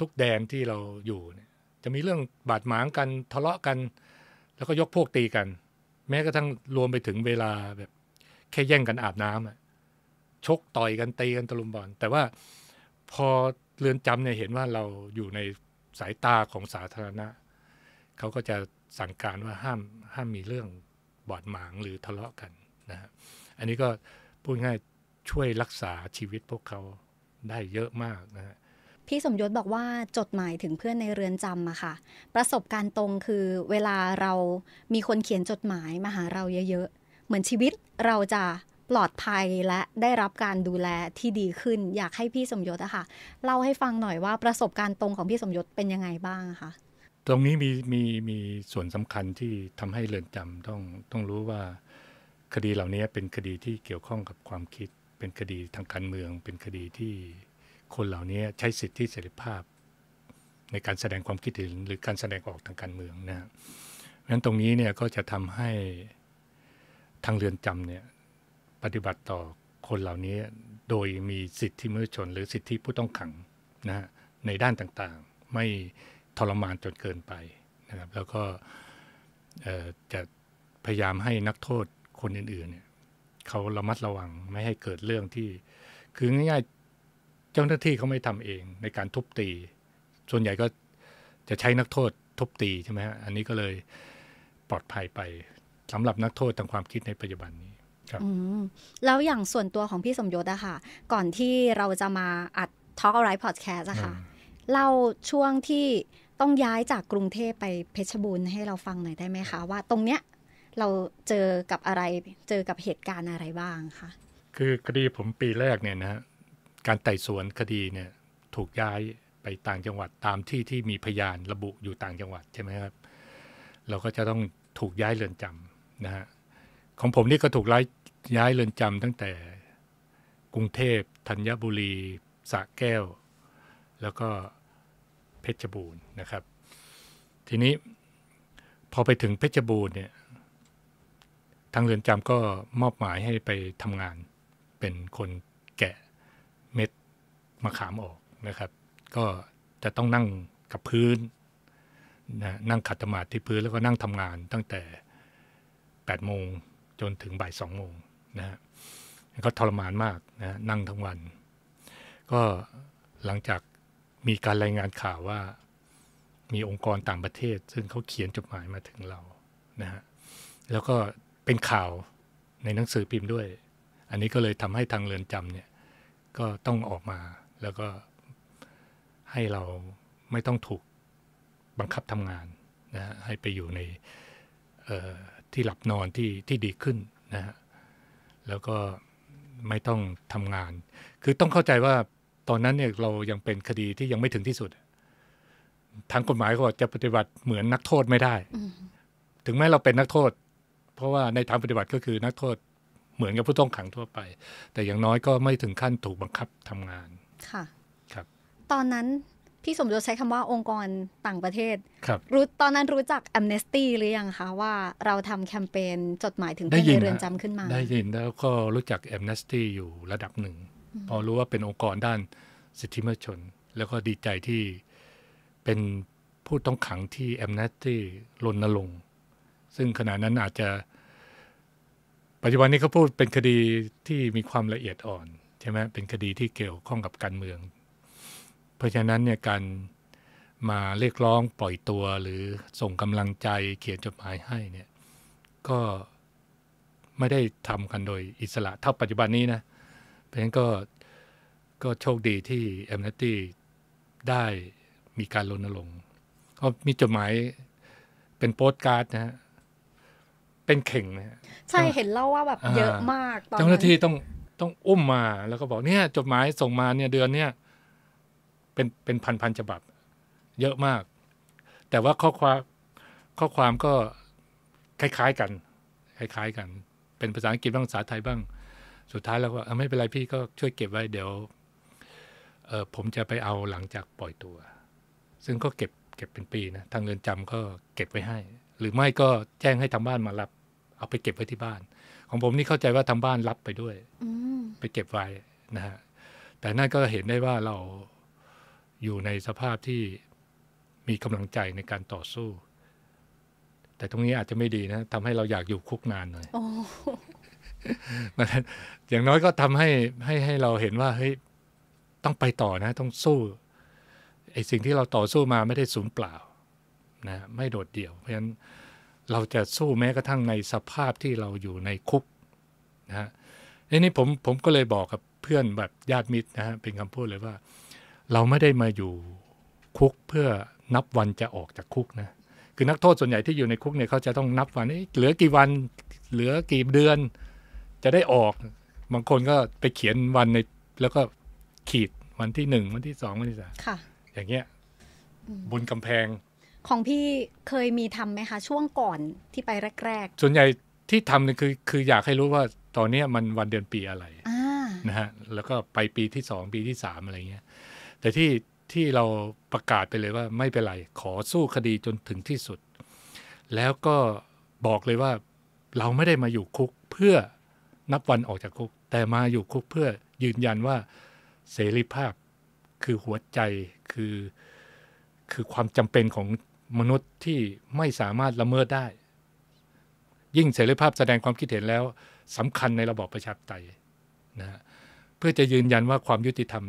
ทุกแดนที่เราอยู่เนี่ย จะมีเรื่องบาดหมางกันทะเลาะกัน แล้วก็ยกพวกตีกัน แม้กระทั่งรวมไปถึงเวลาแบบแค่แย่งกันอาบน้ำชกต่อยกันตีกันตะลุมบอลแต่ว่า พอเรือนจำเนี่ยเห็นว่าเราอยู่ในสายตาของสาธารณะเขาก็จะสั่งการว่าห้ามห้ามมีเรื่องบอดหมางหรือทะเลาะกันนะฮะอันนี้ก็พูดง่ายช่วยรักษาชีวิตพวกเขาได้เยอะมากนะฮะพี่สมยศบอกว่าจดหมายถึงเพื่อนในเรือนจำอะค่ะประสบการณ์ตรงคือเวลาเรามีคนเขียนจดหมายมาหาเราเยอะๆเหมือนชีวิตเราจะปลอดภัยและได้รับการดูแลที่ดีขึ้น อยากให้พี่สมยศอะค่ะเล่าให้ฟังหน่อยว่าประสบการณ์ตรงของพี่สมยศเป็นยังไงบ้างคะตรงนี้มีมีมีส่วนสำคัญที่ทำให้เรือนจำต้องต้องรู้ว่าคดีเหล่านี้เป็นคดีที่เกี่ยวข้องกับความคิดเป็นคดีทางการเมือง เป็นคดีที่คนเหล่านี้ใช้สิทธิเสรีภาพในการแสดงความคิดเห็นหรือการแสดงออกทางการเมืองนะเพราะฉะนั้นตรงนี้เนี่ยก็จะทำให้ทางเรือนจำเนี่ยปฏิบัติต่อคนเหล่านี้โดยมีสิทธิมนุษยชน หรือสิทธิผู้ต้องขังนะในด้านต่างๆ ไม่ทรมานจนเกินไปนะครับแล้วก็จะพยายามให้นักโทษคนอื่น ๆ เนี่ย เขาระมัดระวังไม่ให้เกิดเรื่องที่ คือง่าย ๆ เจ้าหน้าที่เขาไม่ทำเองในการทุบตี ส่วนใหญ่ก็จะใช้นักโทษทุบตี ใช่ไหมฮะอันนี้ก็เลยปลอดภัยไป สำหรับนักโทษทางความคิดในปัจจุบันนี้ ครับแล้วอย่างส่วนตัวของพี่สมยศอะค่ะก่อนที่เราจะมาอัดทอล์กอะไรพอดแคสต์อะค่ะเล่าช่วงที่ต้องย้ายจากกรุงเทพไปเพชรบูรณ์ให้เราฟังหน่อยได้ไหมคะว่าตรงเนี้ยเราเจอกับอะไร เจอกับเหตุการณ์อะไรบ้างคะ คือคดีผมปีแรกเนี่ยนะการไต่สวนคดีเนี่ยถูกย้ายไปต่างจังหวัดตามที่ที่มีพยานระบุอยู่ต่างจังหวัดใช่ไหมครับ เราก็จะต้องถูกย้ายเรือนจำนะฮะ ของผมนี่ก็ถูกย้ายเรือนจำตั้งแต่กรุงเทพธัญบุรีสระแก้ว แล้วก็เพชรบูรณ์นะครับ ทีนี้พอไปถึงเพชรบูรณ์เนี่ยทางเรือนจำก็มอบหมายให้ไปทำงานเป็นคนแกะเม็ดมะขามออกนะครับ ก็จะต้องนั่งกับพื้นนะนั่งขัดสมาธิที่พื้นแล้วก็นั่งทำงานตั้งแต่8โมงจนถึงบ่ายสองโมงนะฮะก็ทรมานมากนะนั่งทั้งวัน ก็หลังจากมีการรายงานข่าวว่ามีองค์กรต่างประเทศซึ่งเขาเขียนจดหมายมาถึงเรานะฮะแล้วก็เป็นข่าวในหนังสือพิมพ์ด้วย อันนี้ก็เลยทำให้ทางเรือนจำเนี่ย ก็ต้องออกมา แล้วก็ให้เราไม่ต้องถูกบังคับทำงานนะฮะให้ไปอยู่ในที่หลับนอนที่ที่ดีขึ้นนะฮะแล้วก็ไม่ต้องทำงาน คือต้องเข้าใจว่าตอนนั้นเนี่ยเรายังเป็นคดีที่ยังไม่ถึงที่สุด ทางกฎหมายเขาจะปฏิบัติเหมือนนักโทษไม่ได้ ถึงแม้เราเป็นนักโทษเพราะว่าในทางปฏิบัติก็คือนักโทษ เหมือนกับผู้ต้องขังทั่วไป แต่อย่างน้อยก็ไม่ถึงขั้นถูกบังคับทำงาน ค่ะครับ ตอนนั้น พี่สมยศใช้คำว่าองค์กรต่างประเทศครับรู้ตอนนั้นรู้จักแอมเนสตี้หรือยังคะ ว่าเราทำแคมเปญจดหมายถึงเพื่อนในเรือนจำขึ้นมา ได้ยินแล้วก็รู้จักแอมเนสตี้อยู่ระดับหนึ่งพอรู้ว่าเป็นองค์กรด้านสิทธิมนุษยชนแล้วก็ดีใจที่เป็นผู้ต้องขังที่แอมเนสตี้รณรงค์ซึ่งขณะนั้นอาจจะปัจจุบันนี้เขาพูดเป็นคดีที่มีความละเอียดอ่อนใช่ไหมเป็นคดีที่เกี่ยวข้องกับการเมือง เพราะฉะนั้นเนี่ยการมาเรียกร้องปล่อยตัวหรือส่งกำลังใจเขียนจดหมายให้เนี่ยก็ไม่ได้ทำกันโดยอิสระเท่าปัจจุบันนี้นะเพราะฉะนั้นก็ก็โชคดีที่แอมเนตี้ได้มีการรณรงค์มีจดหมายเป็นโปสการ์ดนะฮะเป็นเข่งนะใช่เห็นเล่าว่าแบบ เยอะมากเจ้าหน้าที่ต้องต้องอุ้มมาแล้วก็บอกเนี่ยจดหมายส่งมาเนี่ยเดือนเนี่ย เป็นเป็นพันพันฉบับ เยอะมาก แต่ว่าข้อความข้อความก็คล้าย ๆกัน คล้ายๆกัน เป็นภาษาอังกฤษบ้างภาษาไทยบ้าง สุดท้ายแล้วก็ไม่เป็นไรพี่ก็ช่วยเก็บไว้ เดี๋ยวเออผมจะไปเอาหลังจากปล่อยตัว ซึ่งก็เก็บเก็บเป็นปีนะทางเรือนจำก็เก็บไว้ให้หรือไม่ก็แจ้งให้ทาบ้านมารับ เอาไปเก็บไว้ที่บ้าน ของผมนี่เข้าใจว่าทาบ้านรับไปด้วยไปเก็บไว้นะฮะแต่นั่นก็เห็นได้ว่าเราอยู่ในสภาพที่มีกำลังใจในการต่อสู้ แต่ตรงนี้อาจจะไม่ดีนะทำให้เราอยากอยู่คุกนานหน่อยอย่างน้อยก็ทำให้ ให้ให้เราเห็นว่าเฮ้ยต้องไปต่อนะ ต้องสู้ไอ้สิ่งที่เราต่อสู้มาไม่ได้สูญเปล่านะไม่โดดเดี่ยว เพราะฉะนั้นเราจะสู้แม้กระทั่งในสภาพที่เราอยู่ในคุกนะฮะนี่ผมผมก็เลยบอกกับเพื่อนแบบญาติมิตรนะฮะเป็นคำพูดเลยว่า เราไม่ได้มาอยู่คุกเพื่อนับวันจะออกจากคุกนะ คือนักโทษส่วนใหญ่ที่อยู่ในคุกเนี่ยเขาจะต้องนับวันเหลือกี่วันเหลือกี่เดือน จะได้ออก บางคนก็ไปเขียนวันใน แล้วก็ขีดวันที่หนึ่งวันที่สองวันที่สามอย่างเงี้ยบนกำแพงของพี่เคยมีทำไหมคะ ช่วงก่อนที่ไปแรก ๆ ส่วนใหญ่ที่ทำนี่คือ คืออยากให้รู้ว่าตอนเนี้ยมันวันเดือนปีอะไรนะฮะแล้วก็ไปปีที่สองปีที่สามอะไรเงี้ยแต่ที่ที่เราประกาศไปเลยว่า ไม่เป็นไรขอสู้คดีจนถึงที่สุด แล้วก็บอกเลยว่าเราไม่ได้มาอยู่คุกเพื่อนับวันออกจากคุก แต่มาอยู่คุกเพื่อยืนยันว่าเสรีภาพคือหัวใจคือคือความจำเป็นของมนุษย์ที่ไม่สามารถละเมิดได้ ยิ่งเสรีภาพแสดงความคิดเห็นแล้วสำคัญในระบอบประชาธิปไตยนะเพื่อจะยืนยันว่าความยุติธรรม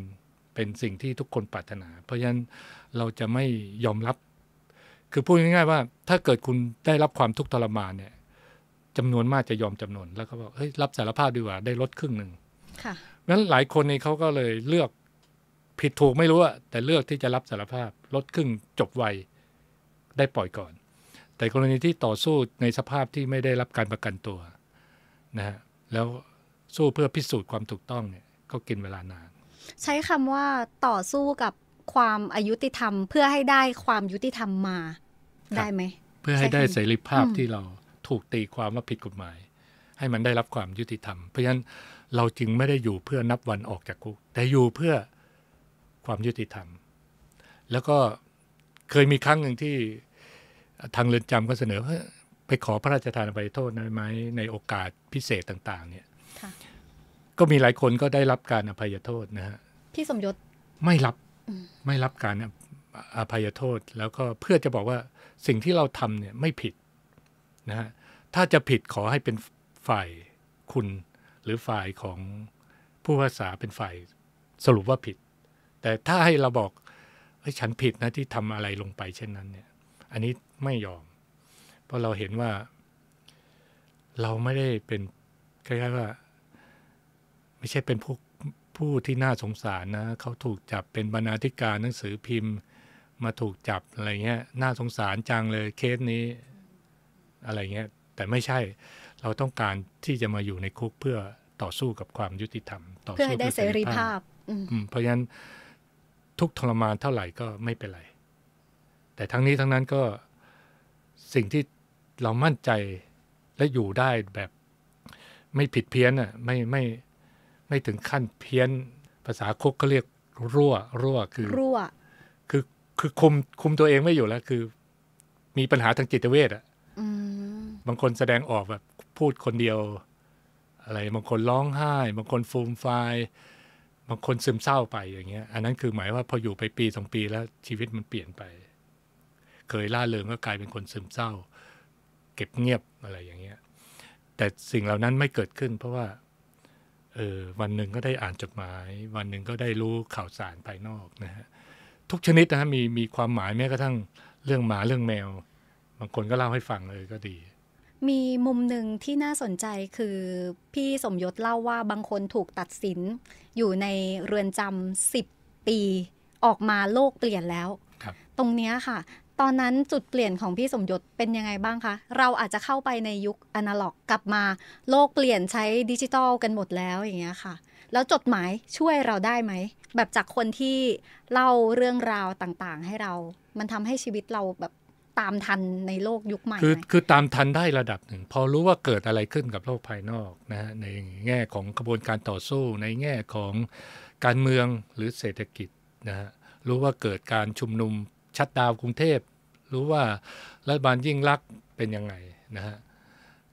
เป็นสิ่งที่ทุกคนปรารถนา เพราะฉะนั้นเราจะไม่ยอมรับ คือพูดง่าย ๆ ว่า ถ้าเกิดคุณได้รับความทุกข์ทรมานเนี่ยจำนวนมากจะยอมจำนวน แล้วก็บอก เฮ้ย รับสารภาพดีกว่าได้ลดครึ่งหนึ่งค่ะนั้นหลายคนนี่เขาก็เลยเลือกผิดถูกไม่รู้อะแต่เลือกที่จะรับสารภาพลดครึ่งจบไวได้ปล่อยก่อน แต่กรณีที่ต่อสู้ในสภาพที่ไม่ได้รับการประกันตัวนะฮะ แล้วสู้เพื่อพิสูจน์ความถูกต้องเนี่ยก็กินเวลานาน ใช้คำว่าต่อสู้กับความอายุติธรรม เพื่อให้ได้ความยุติธรรมมาได้ไหม เพื่อให้ได้เสรีภาพที่เราถูกตีความว่าผิดกฎหมาย ให้มันได้รับความยุติธรรม เพราะฉะนั้นเราจึงไม่ได้อยู่เพื่อนับวันออกจากคุกแต่อยู่เพื่อความยุติธรรม แล้วก็เคยมีครั้งหนึ่งที่ทางเรือนจำก็เสนอไปขอพระราชทานอภัยโทษไไหมในโอกาสพิเศษต่างๆ เนี่ย ก็มีหลายคนก็ได้รับการอภัยโทษนะฮะ พี่สมยศ ไม่รับ ไม่รับการอภัยโทษ แล้วก็เพื่อจะบอกว่าสิ่งที่เราทำเนี่ยไม่ผิดนะฮะ ถ้าจะผิดขอให้เป็นฝ่ายคุณหรือฝ่ายของผู้ภาษาเป็นฝ่าย สรุปว่าผิด แต่ถ้าให้เราบอกฉันผิดนะที่ทำอะไรลงไปเช่น นั้นเนี่ยอันนี้ไม่ยอม เพราะเราเห็นว่า เราไม่ได้เป็นคล้ายๆว่า ไม่ใช่เป็นผู้ผู้ที่น่าสงสารนะ เขาถูกจับเป็นบรรณาธิการหนังสือพิมพ์ มาถูกจับอะไร เงี้ย น่าสงสารจังเลยเคสนี้ อะไรเงี้ย แต่ไม่ใช่ เราต้องการที่จะมาอยู่ในคุกเพื่อต่อสู้กับความยุติธรรมต่อสู้เพื่อได้เสรีภาพ เพราะฉะนั้น ทุกทรมานเท่าไหร่ก็ไม่เป็นไรแต่ทั้งนี้ ทั้งนั้นก็สิ่งที่เรามั่นใจและอยู่ได้แบบ ไม่ผิดเพี้ยนอ่ะ ไม่ไม่ไม่ถึงขั้นเพี้ยนภาษาคุกเขาเรียกรั่ว รั่วคือรั่ว คือคือคุมคุมตัวเองไม่อยู่แล้ว คือ มีปัญหาทางจิตเวชอ่ะบางคนแสดงออกแบบพูดคนเดียว อะไร บางคนร้องไห้ บางคนฟูมไฟบางคนซึมเศร้าไปอย่างเงี้ย อันนั้นคือหมายว่าพออยู่ไปปีสองปี แล้ว ชีวิตมันเปลี่ยนไปเคยล่าเริงก็กลายเป็นคนซึมเศร้า เก็บเงียบอะไรอย่างเงี้ย แต่สิ่งเหล่านั้นไม่เกิดขึ้น เพราะว่าเออวันหนึ่งก็ได้อ่านจดหมาย วันหนึ่งก็ได้รู้ข่าวสารภายนอกนะฮะทุกชนิดนะฮะมีมีความหมายแม้กระทั่งเรื่องหมาเรื่องแมว บางคนก็เล่าให้ฟังเลยก็ดี มีมุมหนึ่งที่น่าสนใจคือพี่สมยศเล่าว่าบางคนถูกตัดสินอยู่ในเรือนจำสิบปี ออกมาโลกเปลี่ยนแล้วตรงเนี้ยค่ะตอนนั้นจุดเปลี่ยนของพี่สมยศเป็นยังไงบ้างคะ เราอาจจะเข้าไปในยุคอนาล็อก กลับมาโลกเปลี่ยนใช้ดิจิตอลกันหมดแล้วอย่างเงี้ยค่ะ แล้วจดหมายช่วยเราได้ไหมแบบจากคนที่เล่าเรื่องราวต่างๆให้เรา มันทำให้ชีวิตเราแบบตามทันในโลกยุคใหม่คือคือตามทันได้ระดับหนึ่ง พอรู้ว่าเกิดอะไรขึ้นกับโลกภายนอกนะฮะในแง่ของกระบวนการต่อสู้ ในแง่ของการเมืองหรือเศรษฐกิจนะฮะรู้ว่าเกิดการชุมนุมชัดดาวกรุงเทพรู้ว่ารัฐบาลยิ่งรักเป็นยังไงนะฮะ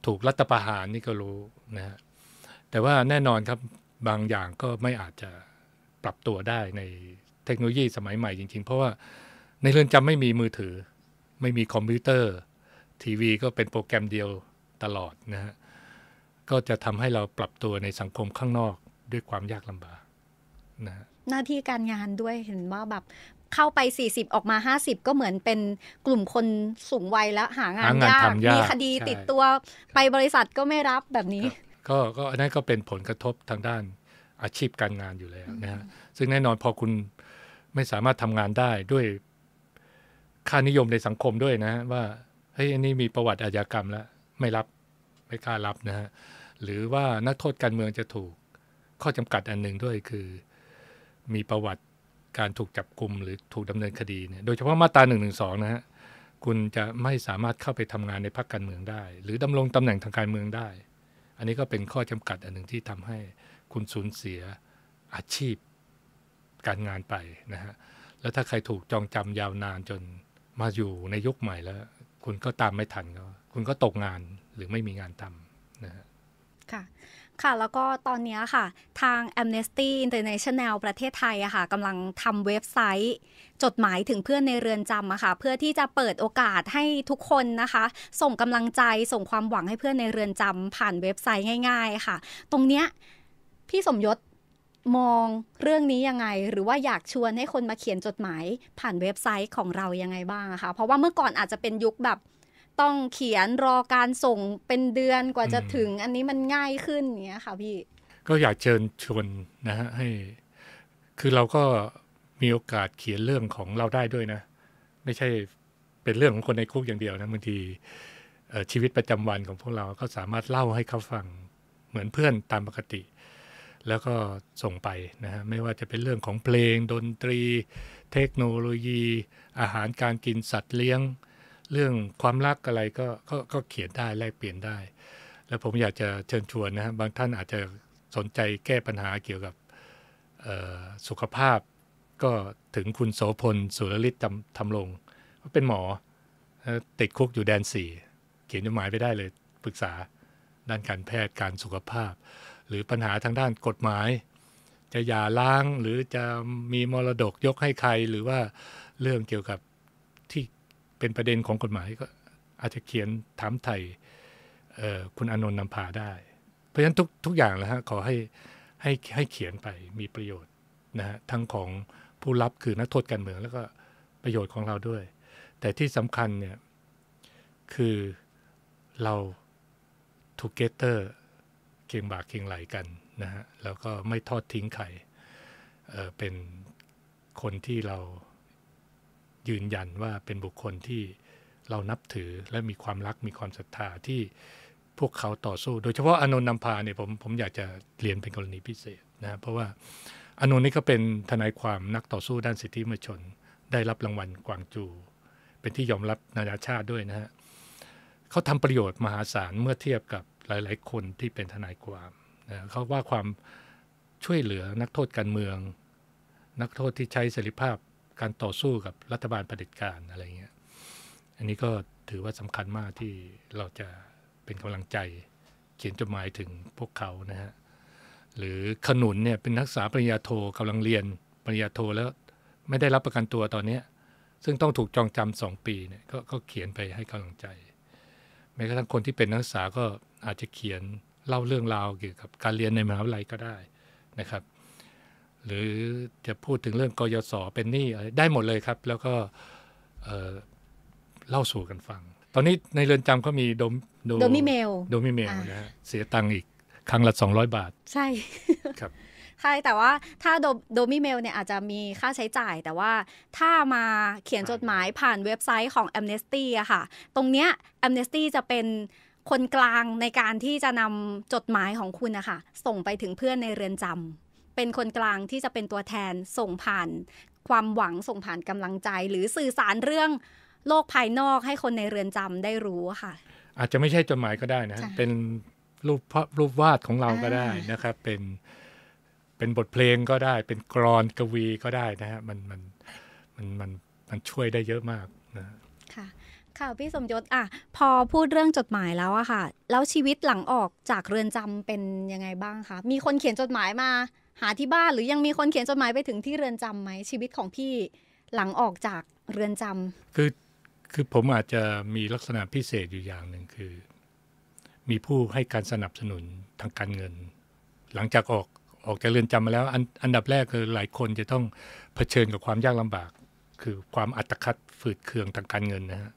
ถูกรัฐประหารนี่ก็รู้นะฮะแต่ว่าแน่นอนครับบางอย่างก็ไม่อาจจะปรับตัวได้ในเทคโนโลยีสมัยใหม่จริงๆ เพราะว่าในเรือนจำไม่มีมือถือ ไม่มีคอมพิวเตอร์ ทีวีก็เป็นโปรแกรมเดียวตลอดนะฮะก็จะทำให้เราปรับตัวในสังคมข้างนอกด้วยความยากลำบากนะหน้าที่การงานด้วยเห็นว่าแบบเข้าไป 40 ออกมา 50 ก็เหมือนเป็นกลุ่มคนสูงวัยแล้ว หางานยากมีคดีติดตัวไปบริษัทก็ไม่รับแบบนี้ ก็ก็อันนั้นก็เป็นผลกระทบทางด้านอาชีพการงานอยู่แล้วนะฮะซึ่งแน่นอนพอคุณไม่สามารถทำงานได้ด้วยค่านิยมในสังคมด้วยนะว่าเฮ้ย อันนี้มีประวัติอาญากรรมแล้ว ไม่รับ ไม่กล้ารับนะฮะ หรือว่า นักโทษการเมืองจะถูก ข้อจำกัดอันหนึ่งด้วยคือมีประวัติการถูกจับกลุ่มหรือถูกดำเนินคดีเนี่ย โดยเฉพาะมาตรา1นึนะฮะ คุณจะไม่สามารถเข้าไปทำงานในพรรคการเมืองได้ หรือดำรงตำแหน่งทางการเมืองได้ อันนี้ก็เป็นข้อจำกัดอันหนึ่งที่ทำให้ คุณสูญเสียอาชีพการงานไปนะฮะ แล้วถ้าใครถูกจองจำยาวนานจนมาอยู่ในยุคใหม่แล้ว คุณก็ตามไม่ทันก็คุณก็ตกงานหรือไม่มีงานทำนะฮะค่ะค่ะแล้วก็ตอนนี้ค่ะทาง Amnesty International ประเทศไทยอะค่ะกำลังทำเว็บไซต์จดหมายถึงเพื่อนในเรือนจำอะค่ะเพื่อที่จะเปิดโอกาสให้ทุกคนนะคะ ส่งกำลังใจส่งความหวังให้เพื่อนในเรือนจำผ่านเว็บไซต์ง่ายๆค่ะ ตรงเนี้ยพี่สมยศมองเรื่องนี้ยังไง หรือว่าอยากชวนให้คนมาเขียนจดหมายผ่านเว็บไซต์ของเรายังไงบ้างคะเพราะว่าเมื่อก่อนอาจจะเป็นยุคแบบต้องเขียนรอการส่งเป็นเดือนกว่าจะถึงอันนี้มันง่ายขึ้นอย่างเนี้ยค่ะพี่ก็อยากเชิญชวนนะฮะให้คือเราก็มีโอกาสเขียนเรื่องของเราได้ด้วยนะไม่ใช่เป็นเรื่องของคนในคุกอย่างเดียวนะบางทีชีวิตประจำวันของพวกเราก็สามารถเล่าให้เขาฟังเหมือนเพื่อนตามปกติ แล้วก็ส่งไปนะฮะไม่ว่าจะเป็นเรื่องของเพลง ดนตรี เทคโนโลยี อาหารการกินสัตว์เลี้ยงเรื่องความรักอะไรก็กก็เขียนได้แลกเปลี่ยนได้ แล้วผมอยากจะเชิญชวนนะบางท่านอาจจะสนใจแก้ปัญหาเกี่ยวกับสุขภาพ ก็ถึงคุณโสพลสุรฤทธิ์ทำลง เป็นหมอติดคุกอยู่แดนสี่ เขียนจดหมายไปได้เลย ปรึกษาด้านการแพทย์การสุขภาพ หรือปัญหาทางด้านกฎหมาย จะย่าล้างหรือจะมีมรดกยกให้ใคร หรือว่าเรื่องเกี่ยวกับที่เป็นประเด็นของกฎหมายก็อาจจะเขียนถามไทยคุณอนนท์นำพาได้ เพราะฉะนั้นทุกทุกอย่างแล้วฮะขอให้ให้ให้เขียนไปมีประโยชน์นะฮะทั้งของผู้รับคือนักโทษการเมืองแล้วก็ประโยชน์ของเราด้วย แต่ที่สำคัญเนี่ยคือเราทูเกเตอร์เคียงบากเคียงไหลกันนะฮะแล้วก็ไม่ทอดทิ้งใครเเป็นคนที่เรายืนยันว่าเป็นบุคคลที่เรานับถือและมีความรักมีความศรัทธาที่พวกเขาต่อสู้ โดยเฉพาะอนนท์นำพาเนี่ยผมผมอยากจะเรียนเป็นกรณีพิเศษนะเพราะว่าอนนท์นี่ก็เป็นทนายความนักต่อสู้ด้านสิทธิมนุษยชนได้รับรางวัลกวางจูเป็นที่ยอมรับนานาชาติด้วยนะฮะเขาทำประโยชน์มหาศาลเมื่อเทียบกับหลาย ๆ คนที่เป็นทนายความนะเขาว่าความช่วยเหลือนักโทษการเมือง นักโทษที่ใช้เสรีภาพการต่อสู้กับรัฐบาลเผด็จการอะไรเงี้ย อันนี้ก็ถือว่าสำคัญมากที่เราจะเป็นกำลังใจ เขียนจดหมายถึงพวกเขานะฮะหรือขนุนเนี่ยเป็นนักศึกษาปริญญาโทกำลังเรียนปริญญาโทแล้วไม่ได้รับประกันตัวตอนเนี้ยซึ่งต้องถูกจองจำสองปีเนี่ยกก็เขียนไปให้กำลังใจแม้กระทั่งคนที่เป็นนักศึกษาก็อาจจะเขียนเล่าเรื่องราวเกี่ยวกับการเรียนในมหาวิทยาลัยก็ได้นะครับหรือจะพูดถึงเรื่องกยศเป็นหนี้ได้หมดเลยครับ แล้วก็เล่าสู่กันฟัง ตอนนี้ในเรือนจำเขามีโดมโดมิเมลโดมิเมลนะฮะเสียตังค์อีกครั้งละ200 บาทใช่ครับใช่ แต่ว่าถ้าโดมิเมลเนี่ยอาจจะมีค่าใช้จ่ายแต่ว่าถ้ามาเขียนจดหมายผ่านเว็บไซต์ของ a อ n e s t y อะค่ะตรงเนี้ย a ม n e s t y จะเป็นคนกลางในการที่จะนำจดหมายของคุณนะคะส่งไปถึงเพื่อนในเรือนจำเป็นคนกลางที่จะเป็นตัวแทนส่งผ่าน ความหวังส่งผ่านกำลังใจหรือสื่อสารเรื่องโลกภายนอกให้คนในเรือนจำได้รู้ค่ะ อาจจะไม่ใช่จดหมายก็ได้นะ เป็นรูปรูปวาดของเราก็ได้นะครับเป็น เป็นบทเพลงก็ได้ เป็นกรอนกวีก็ได้นะฮะมันมันมันมันมันช่วยได้เยอะมากนะค่ะค่ะพี่สมยศอ่ะพอพูดเรื่องจดหมายแล้วอะค่ะแล้วชีวิตหลังออกจากเรือนจำเป็นยังไงบ้างคะมีคนเขียนจดหมายมาหาที่บ้านหรือยังมีคนเขียนจดหมายไปถึงที่เรือนจำไหมชีวิตของพี่หลังออกจากเรือนจำคือคือผมอาจจะมีลักษณะพิเศษอยู่อย่างหนึ่งคือ มีผู้ให้การสนับสนุนทางการเงิน หลังจากออกออกจากเรือนจำมาแล้วอันอันดับแรกคือหลายคนจะต้องเผชิญกับความยากลำบาก คือความอัตคัดฝืดเคืองทางการเงินนะฮะ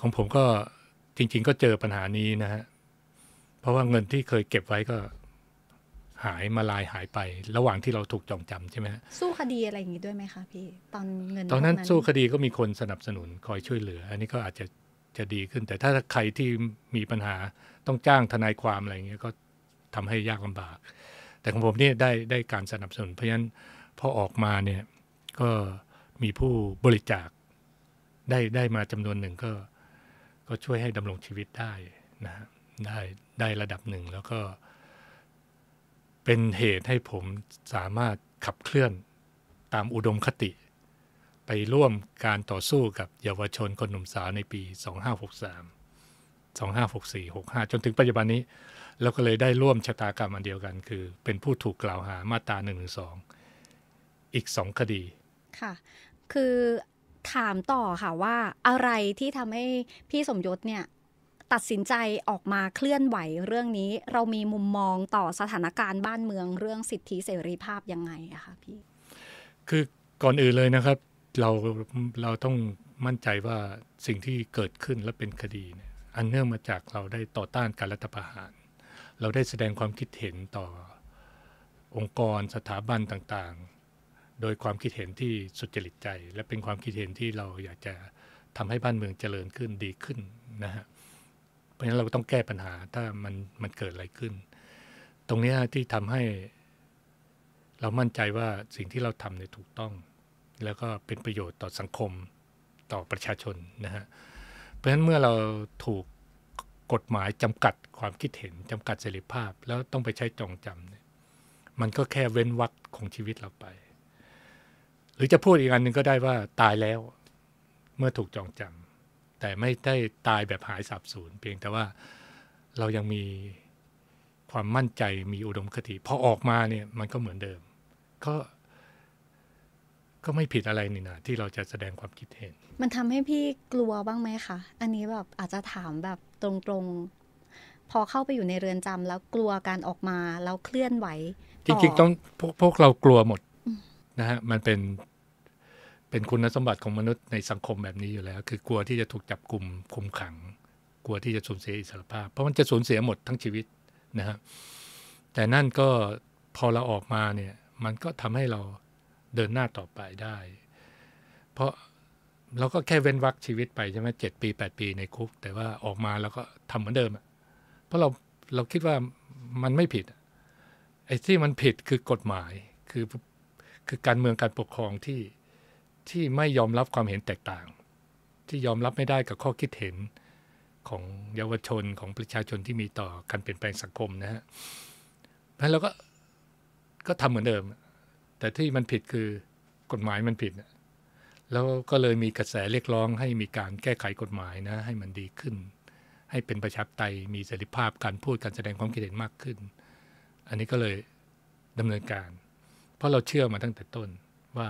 ของผมก็จริง ๆ ก็เจอปัญหานี้นะฮะเพราะว่าเงินที่เคยเก็บไว้ก็หายมาลายหายไประหว่างที่เราถูกจองจำใช่ไหมฮะสู้คดีอะไรอย่างนี้ด้วยไหมคะพี่ ตอนเงินตอนนั้นสู้คดีก็มีคนสนับสนุน คอยช่วยเหลือ อันนี้ก็อาจจะจะดีขึ้น แต่ถ้าใครที่มีปัญหาต้องจ้างทนายความอะไรอย่างเงี้ยก็ทำให้ยากลำบาก แต่ของผมนี่ได้ได้การสนับสนุน เพราะฉะนั้นพอออกมาเนี่ย ก็มีผู้บริจาคได้ได้มาจำนวนหนึ่งก็ ก็ช่วยให้ดำรงชีวิตได้นะได้ได้ระดับหนึ่งแล้วก็เป็นเหตุให้ผมสามารถขับเคลื่อนตามอุดมคติ ไปร่วมการต่อสู้กับ เยาวชนคนหนุ่มสาวในปี 2563 2564 65 จนถึงปัจจุบันนี้เราก็เลยได้ร่วมชะตากรรมอันเดียวกัน คือเป็นผู้ถูกกล่าวหามาตรา1นึอีกสองคดีค่ะคือถามต่อค่ะว่าอะไรที่ทำให้พี่สมยศเนี่ยตัดสินใจออกมาเคลื่อนไหวเรื่องนี้เรามีมุมมองต่อสถานการณ์บ้านเมืองเรื่องสิทธิเสรีภาพยังไงอะคะพี่ คือก่อนอื่นเลยนะครับเราเราต้องมั่นใจว่าสิ่งที่เกิดขึ้นและเป็นคดีเนี่ยอันเนื่องมาจากเราได้ต่อต้านการรัฐประหาร เราได้แสดงความคิดเห็นต่อองค์กรสถาบันต่าง ๆ โดยความคิดเห็นที่สุจริตใจ และเป็นความคิดเห็นที่เราอยากจะทำให้บ้านเมืองเจริญขึ้นดีขึ้นนะฮะเพราะฉะนั้นเราต้องแก้ปัญหาถ้ามันมันเกิดอะไรขึ้น ตรงนี้ที่ทำให้ เรามั่นใจว่าสิ่งที่เราทำเนี่ยถูกต้อง แล้วก็เป็นประโยชน์ต่อสังคมต่อประชาชนนะฮะเพราะฉะนั้นเมื่อเราถูกกฎหมายจำกัดความคิดเห็นจำกัดเสรีภาพ แล้วต้องไปใช้จองจำเนี่ยมันก็แค่เว้นวักของชีวิตเราไป หรือจะพูดอีกอันหนึ่งก็ได้ว่าตายแล้วเมื่อถูกจองจำแต่ไม่ได้ตายแบบหายสาบสูญเพียงแต่ว่าเรายังมีความมั่นใจ มีอุดมคติ พอออกมาเนี่ยมันก็เหมือนเดิม ก็ก็ไม่ผิดอะไรนี่นะที่เราจะแสดงความคิดเห็น มันทำให้พี่กลัวบ้างไหมคะอันนี้แบบอาจจะถามแบบตรงๆ พอเข้าไปอยู่ในเรือนจำ แล้วกลัวการออกมาแล้วเคลื่อนไหวจริงๆต้องพวกพวกเรากลัวหมดนะฮะมันเป็นเป็นคุณสมบัติของมนุษย์ในสังคมแบบนี้อยู่แล้ว คือกลัวที่จะถูกจับกลุ่ม คุมขัง กลัวที่จะสูญเสียอิสรภาพ เพราะมันจะสูญเสียหมดทั้งชีวิตนะฮะแต่นั่นก็พอเราออกมาเนี่ย มันก็ทำให้เราเดินหน้าต่อไปได้ เพราะเราก็แค่เว้นวักชีวิตไปใช่ไหมเจ็ดปีแปดปีในคุก แต่ว่าออกมาแล้วก็ทำเหมือนเดิมเพราะเราเราคิดว่ามันไม่ผิด ไอ้ที่มันผิดคือกฎหมาย คือคือการเมืองการปกครองที่ที่ไม่ยอมรับความเห็นแตกต่าง ที่ยอมรับไม่ได้กับข้อคิดเห็นของเยาวชนของประชาชนที่มีต่อการเปลี่ยนแปลงสังคมนะฮะเพราะเราก็ก็ทำเหมือนเดิม แต่ที่มันผิดคือกฎหมายมันผิดแล้วก็เลยมีกระแสเรียกร้อง ให้มีการแก้ไขกฎหมายนะ ให้มันดีขึ้น ให้เป็นประชาธิปไตยมีเสรีภาพการพูดการแสดงความคิดเห็นมากขึ้น อันนี้ก็เลยดำเนินการ เพราะเราเชื่อมาตั้งแต่ต้นว่า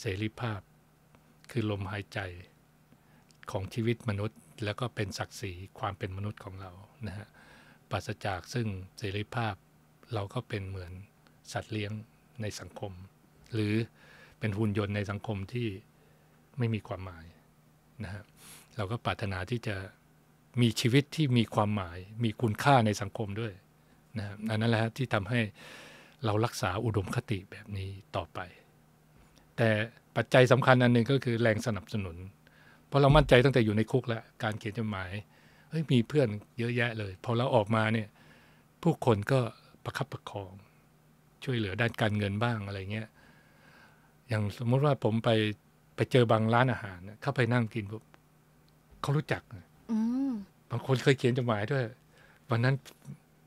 เสรีภาพคือลมหายใจของชีวิตมนุษย์ แล้วก็เป็นศักดิ์ศรีความเป็นมนุษย์ของเรานะฮะปราศจากซึ่งเสรีภาพเราก็เป็นเหมือนสัตว์เลี้ยงในสังคม หรือเป็นหุ่นยนต์ในสังคมที่ไม่มีความหมายนะฮะเราก็ปรารถนาที่จะมีชีวิตที่มีความหมาย มีคุณค่าในสังคมด้วยนะอันนั้นแหละที่ทำให้เรารักษาอุดมคติแบบนี้ต่อไปแต่ปัจจัยสำคัญอันหนึ่งก็คือแรงสนับสนุน เพราะเรามั่นใจตั้งแต่อยู่ในคุกแล้วการเขียนจดหมาย เฮ้ยมีเพื่อนเยอะแยะเลยพอเราออกมาเนี่ย ผู้คนก็ประคับประคอง ช่วยเหลือด้านการเงินบ้างอะไรเงี้ยอย่างสมมติว่าผมไปไปเจอบางร้านอาหารเข้าไปนั่งกินปุ๊บเขารู้จักบางคนเคยเขียนจดหมายด้วยวันนั้น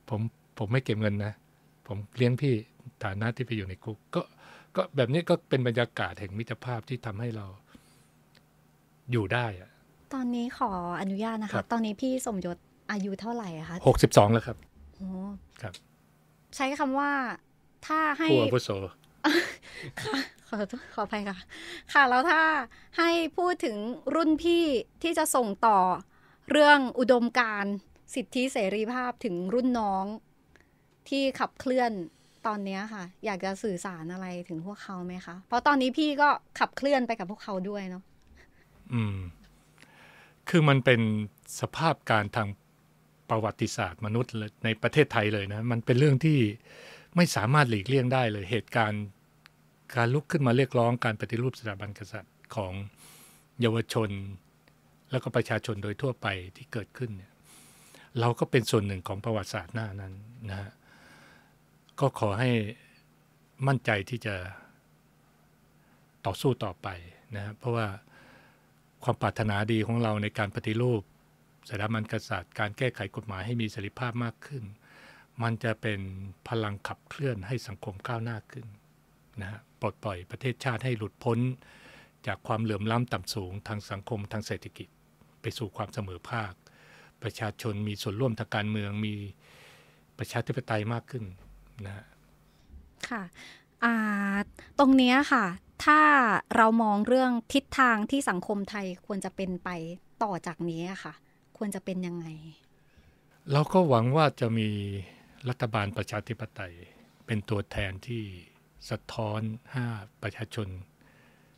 ผมผมไม่เก็บเงินนะผมเลี้ยงพี่ฐานะที่ไปอยู่ในคุกก็ก็แบบนี้ก็เป็นบรรยากาศแห่งมิตรภาพที่ทำให้เราอยู่ได้อะ ตอนนี้ขออนุญาตนะคะ ตอนนี้พี่สมยศอายุเท่าไหร่คะหกสิบสองแล้วครับโอ้ครับ ใช้คำว่า ถ้าให้ผู้อาวุโสค่ะขอขออภัยค่ะ ค่ะแล้วถ้าให้พูดถึงรุ่นพี่ที่จะส่งต่อ เรื่องอุดมการสิทธิเสรีภาพถึงรุ่นน้องที่ขับเคลื่อนตอนนี้ค่ะ อยากจะสื่อสารอะไรถึงพวกเขาไหมคะ เพราะตอนนี้พี่ก็ขับเคลื่อนไปกับพวกเขาด้วยเนาะอืม คือมันเป็นสภาพการทางประวัติศาสตร์มนุษย์ในประเทศไทยเลยนะ มันเป็นเรื่องที่ไม่สามารถหลีกเลี่ยงได้เลยเหตุการณ์การลุกขึ้นมาเรียกร้องการปฏิรูปสถาบันกษัตริย์ของเยาวชน แล้วก็ประชาชนโดยทั่วไปที่เกิดขึ้นเนี่ย เราก็เป็นส่วนหนึ่งของประวัติศาสตร์หน้านั้นนะฮะก็ขอให้มั่นใจที่จะต่อสู้ต่อไปนะเพราะว่าความปรารถนาดีของเราในการปฏิรูป สถาบันกษัตริย์การแก้ไขกฎหมายให้มีเสรีภาพมากขึ้น มันจะเป็นพลังขับเคลื่อนให้สังคมก้าวหน้าขึ้นนะปลดปล่อยประเทศชาติให้หลุดพ้นจากความเหลื่อมล้ำต่ำสูงทางสังคมทางเศรษฐกิจ ไปสู่ความเสมอภาค ประชาชนมีส่วนร่วมทางการเมืองมีประชาธิปไตยมากขึ้นนะค่ะตรงนี้ค่ะ ถ้าเรามองเรื่องทิศทางที่สังคมไทยควรจะเป็นไปต่อจากนี้ค่ะ ควรจะเป็นยังไง เราก็หวังว่าจะมีรัฐบาลประชาธิปไตย เป็นตัวแทนที่สะท้อนห้าประชาชน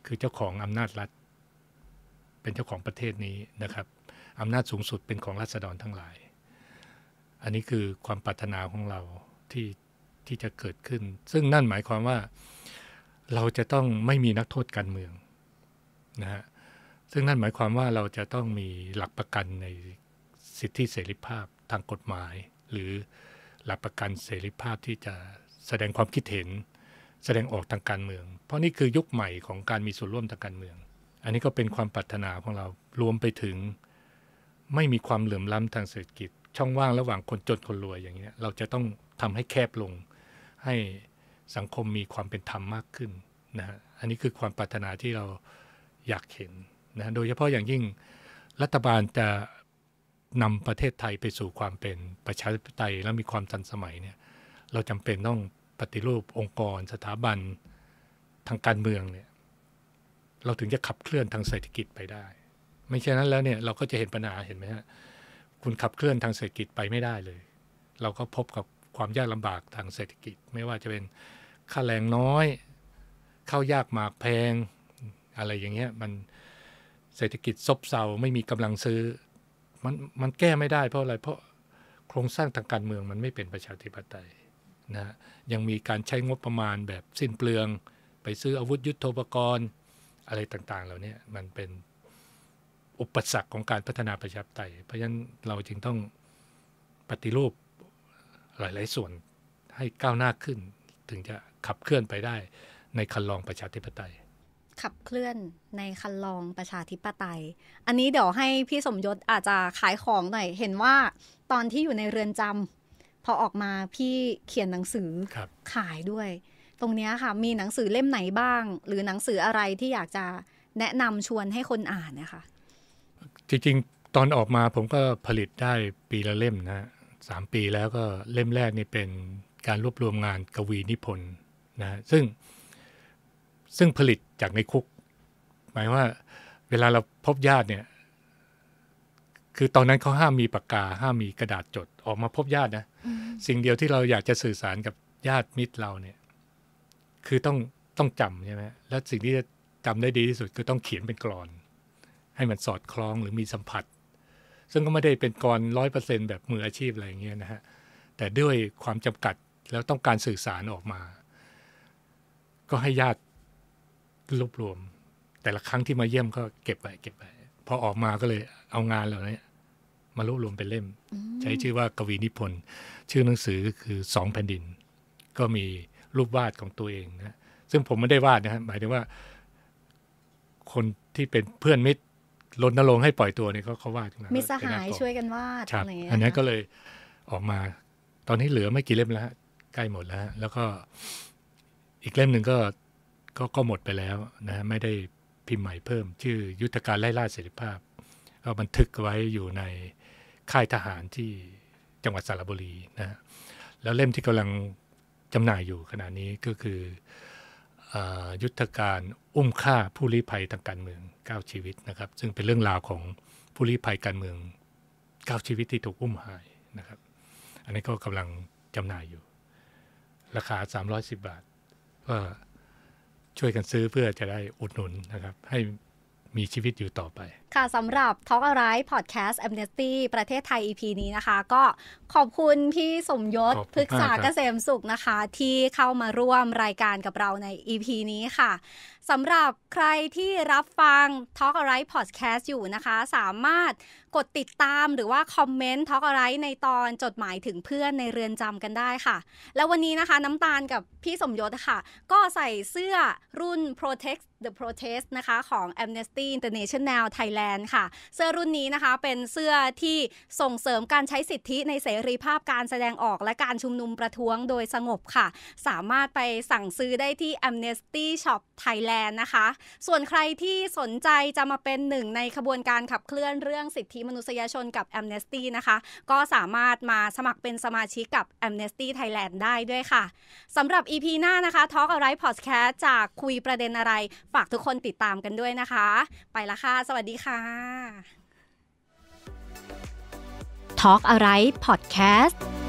คือเจ้าของอำนาจรัฐ เป็นเจ้าของประเทศนี้นะครับอำนาจสูงสุดเป็นของรัษฎรทั้งหลาย อันนี้คือความปรารถนาของเราที่ที่จะเกิดขึ้น ซึ่งนั่นหมายความว่าเราจะต้องไม่มีนักโทษการเมืองนะฮะ ซึ่งนั่นหมายความว่าเราจะต้องมีหลักประกันในสิทธิเสรีภาพทางกฎหมาย หรือหลักประกันเสรีภาพที่จะแสดงความคิดเห็นแสดงออกทางการเมือง เพราะนี่คือยุคใหม่ของการมีส่วนร่วมทางการเมือง อันนี้ก็เป็นความปรารถนาของเรา รวมไปถึงไม่มีความเหลื่อมล้ำทางเศรษฐกิจ ช่องว่างระหว่างคนจนคนรวยอย่างเงี้ยเราจะต้องทำให้แคบลงให้สังคมมีความเป็นธรรมมากขึ้นนะฮะอันนี้คือความปรารถนาที่เราอยากเห็นนะโดยเฉพาะอย่างยิ่งรัฐบาลจะนำประเทศไทยไปสู่ความเป็นประชาธิปไตยและมีความทันสมัยเนี่ยเราจำเป็นต้องปฏิรูปองค์กร สถาบันทางการเมืองเนี่ยเราถึงจะขับเคลื่อนทางเศรษฐกิจไปได้ ไม่ใช่นั้นแล้วเนี่ยเราก็จะเห็นปัญหาเห็นไหมฮะคุณขับเคลื่อนทางเศรษฐกิจไปไม่ได้เลย เราก็พบกับความยากลำบากทางเศรษฐกิจไม่ว่าจะเป็นค่าแรงน้อย เข้ายากหมากแพงอะไรอย่างเงี้ยมันเศรษฐกิจซบเซาไม่มีกำลังซื้อมันมันแก้ไม่ได้ เพราะอะไรเพราะโครงสร้างทางการเมืองมันไม่เป็นประชาธิปไตยนะยังมีการใช้งบประมาณแบบสิ้นเปลือง ไปซื้ออาวุธยุโทโธปกรณ์อะไรต่างๆ เหล่านี้มันเป็นอุปสรรคของการพัฒนาประชาธิปไตยเพราะฉะนั้นเราจึงต้องปฏิรูปหลายๆส่วนให้ก้าวหน้าขึ้นถึงจะขับเคลื่อนไปได้ในคันลองประชาธิปไตย ขับเคลื่อนในคันลองประชาธิปไตย อันนี้เดี๋ยวให้พี่สมยศอาจจะขายของหน่อย เห็นว่าตอนที่อยู่ในเรือนจำพอออกมาพี่เขียนหนังสือขายด้วย ตรงนี้ค่ะ มีหนังสือเล่มไหนบ้าง หรือหนังสืออะไรที่อยากจะแนะนำชวนให้คนอ่านนะคะจริงๆตอนออกมาผมก็ผลิตได้ปีละเล่มนะสามปีแล้วก็เล่มแรกนี่เป็นการรวบรวมงานกวีนิพนธ์นะ ซึ่งซึ่งผลิตจากในคุก หมายว่าเวลาเราพบญาติเนี่ย คือตอนนั้นเขาห้ามมีปากกาห้ามมีกระดาษจด ออกมาพบญาตินะ สิ่งเดียวที่เราอยากจะสื่อสารกับญาติมิตรเราเนี่ย คือต้องต้องจำใช่ไหมและสิ่งที่จะจำได้ดีที่สุด คือต้องเขียนเป็นกรอน ให้มันสอดคล้องหรือมีสัมผัสซึ่งก็ไม่ได้เป็นกรร้อยเปอร์เซ็นแบบมืออาชีพอะไรอย่างเงี้ยนะฮะแต่ด้วยความจำกัดแล้วต้องการสื่อสารออกมา ก็ให้ญาติรวบรวม แต่ละครั้งที่มาเยี่ยมก็เก็บไปเก็บไป พอออกมาก็เลยเอางานเหล่านี้ มารวบรวมเป็นเล่ม ใช้ชื่อว่ากวีนิพนธ์ชื่อหนังสือคือสองแผ่นดิน ก็มีรูปวาดของตัวเองนะซึ่งผมไม่ได้วาดนะฮะหมายถึงว่าคนที่เป็นเพื่อนมิตรรณรงค์ให้ปล่อยตัวเนี่ยเขาเขาวาดามีสหายช่วยกันวาดอะไรอันนี้ก็เลยออกมาตอนนี้เหลือไม่กี่เล่มแล้วใกล้หมดแล้วแล้วก็อีกเล่มหนึ่งก็ก็ก็หมดไปแล้วนะไม่ได้พิมพ์ใหม่เพิ่ม ชื่อ ยุทธการไล่ล่าเสรีภาพก็บันทึกไว้อยู่ในค่ายทหารที่จังหวัดสระบุรีนะแล้วเล่มที่กำลังจำหน่ายอยู่ขณะนี้ก็คือยุทธการอุ้มฆ่าผู้ลี้ภัยทางการเมือง9ชีวิตนะครับ ซึ่งเป็นเรื่องราวของผู้ลี้ภัยการเมือง9ชีวิตที่ถูกอุ้มหายนะครับ อันนี้ก็กำลังจำหน่ายอยู่ ราคา 310 บาทก็ช่วยกันซื้อเพื่อจะได้อุดหนุนนะครับให้มีชีวิตอยู่ต่อไป ค่ะสำหรับ Talk a r i พอดแคสต์ Amnesty ประเทศไทย EP นี้นะคะ ก็ขอบคุณพี่สมยศพึกษาเกษมสุขนะคะ ที่เข้ามาร่วมรายการกับเราใน EP นี้ค่ะสำหรับใครที่รับฟัง Talk Alright Podcast อยู่นะคะ สามารถกดติดตามหรือว่าคอมเมนต์ Talk Alright ในตอนจดหมายถึงเพื่อนในเรือนจำกันได้ค่ะ แล้ววันนี้นะคะน้ำตาลกับพี่สมยศค่ะ ก็ใส่เสื้อรุ่น Protect The Protest นะคะ ของ Amnesty International Thailand ค่ะ เสื้อรุ่นนี้นะคะเป็นเสื้อที่ส่งเสริมการใช้สิทธิในเสรีภาพการแสดงออกและการชุมนุมประท้วงโดยสงบค่ะ สามารถไปสั่งซื้อได้ที่ Amnesty Shop Thailand นนะคะส่วนใครที่สนใจจะมาเป็นหนึ่งในขบวนการขับเคลื่อนเรื่องสิทธิมนุษยชนกับ a m ม e s t y นะคะก็สามารถมาสมัครเป็นสมาชิกกับ a m ม e s t y Thailand ได้ด้วยค่ะสำหรับ EP หน้านะคะ Talk a r i g h t Podcast จากคุยประเด็นอะไรฝากทุกคนติดตามกันด้วยนะคะ ไปละค่ะ สวัสดีค่ะ Talk a r i g h t Podcast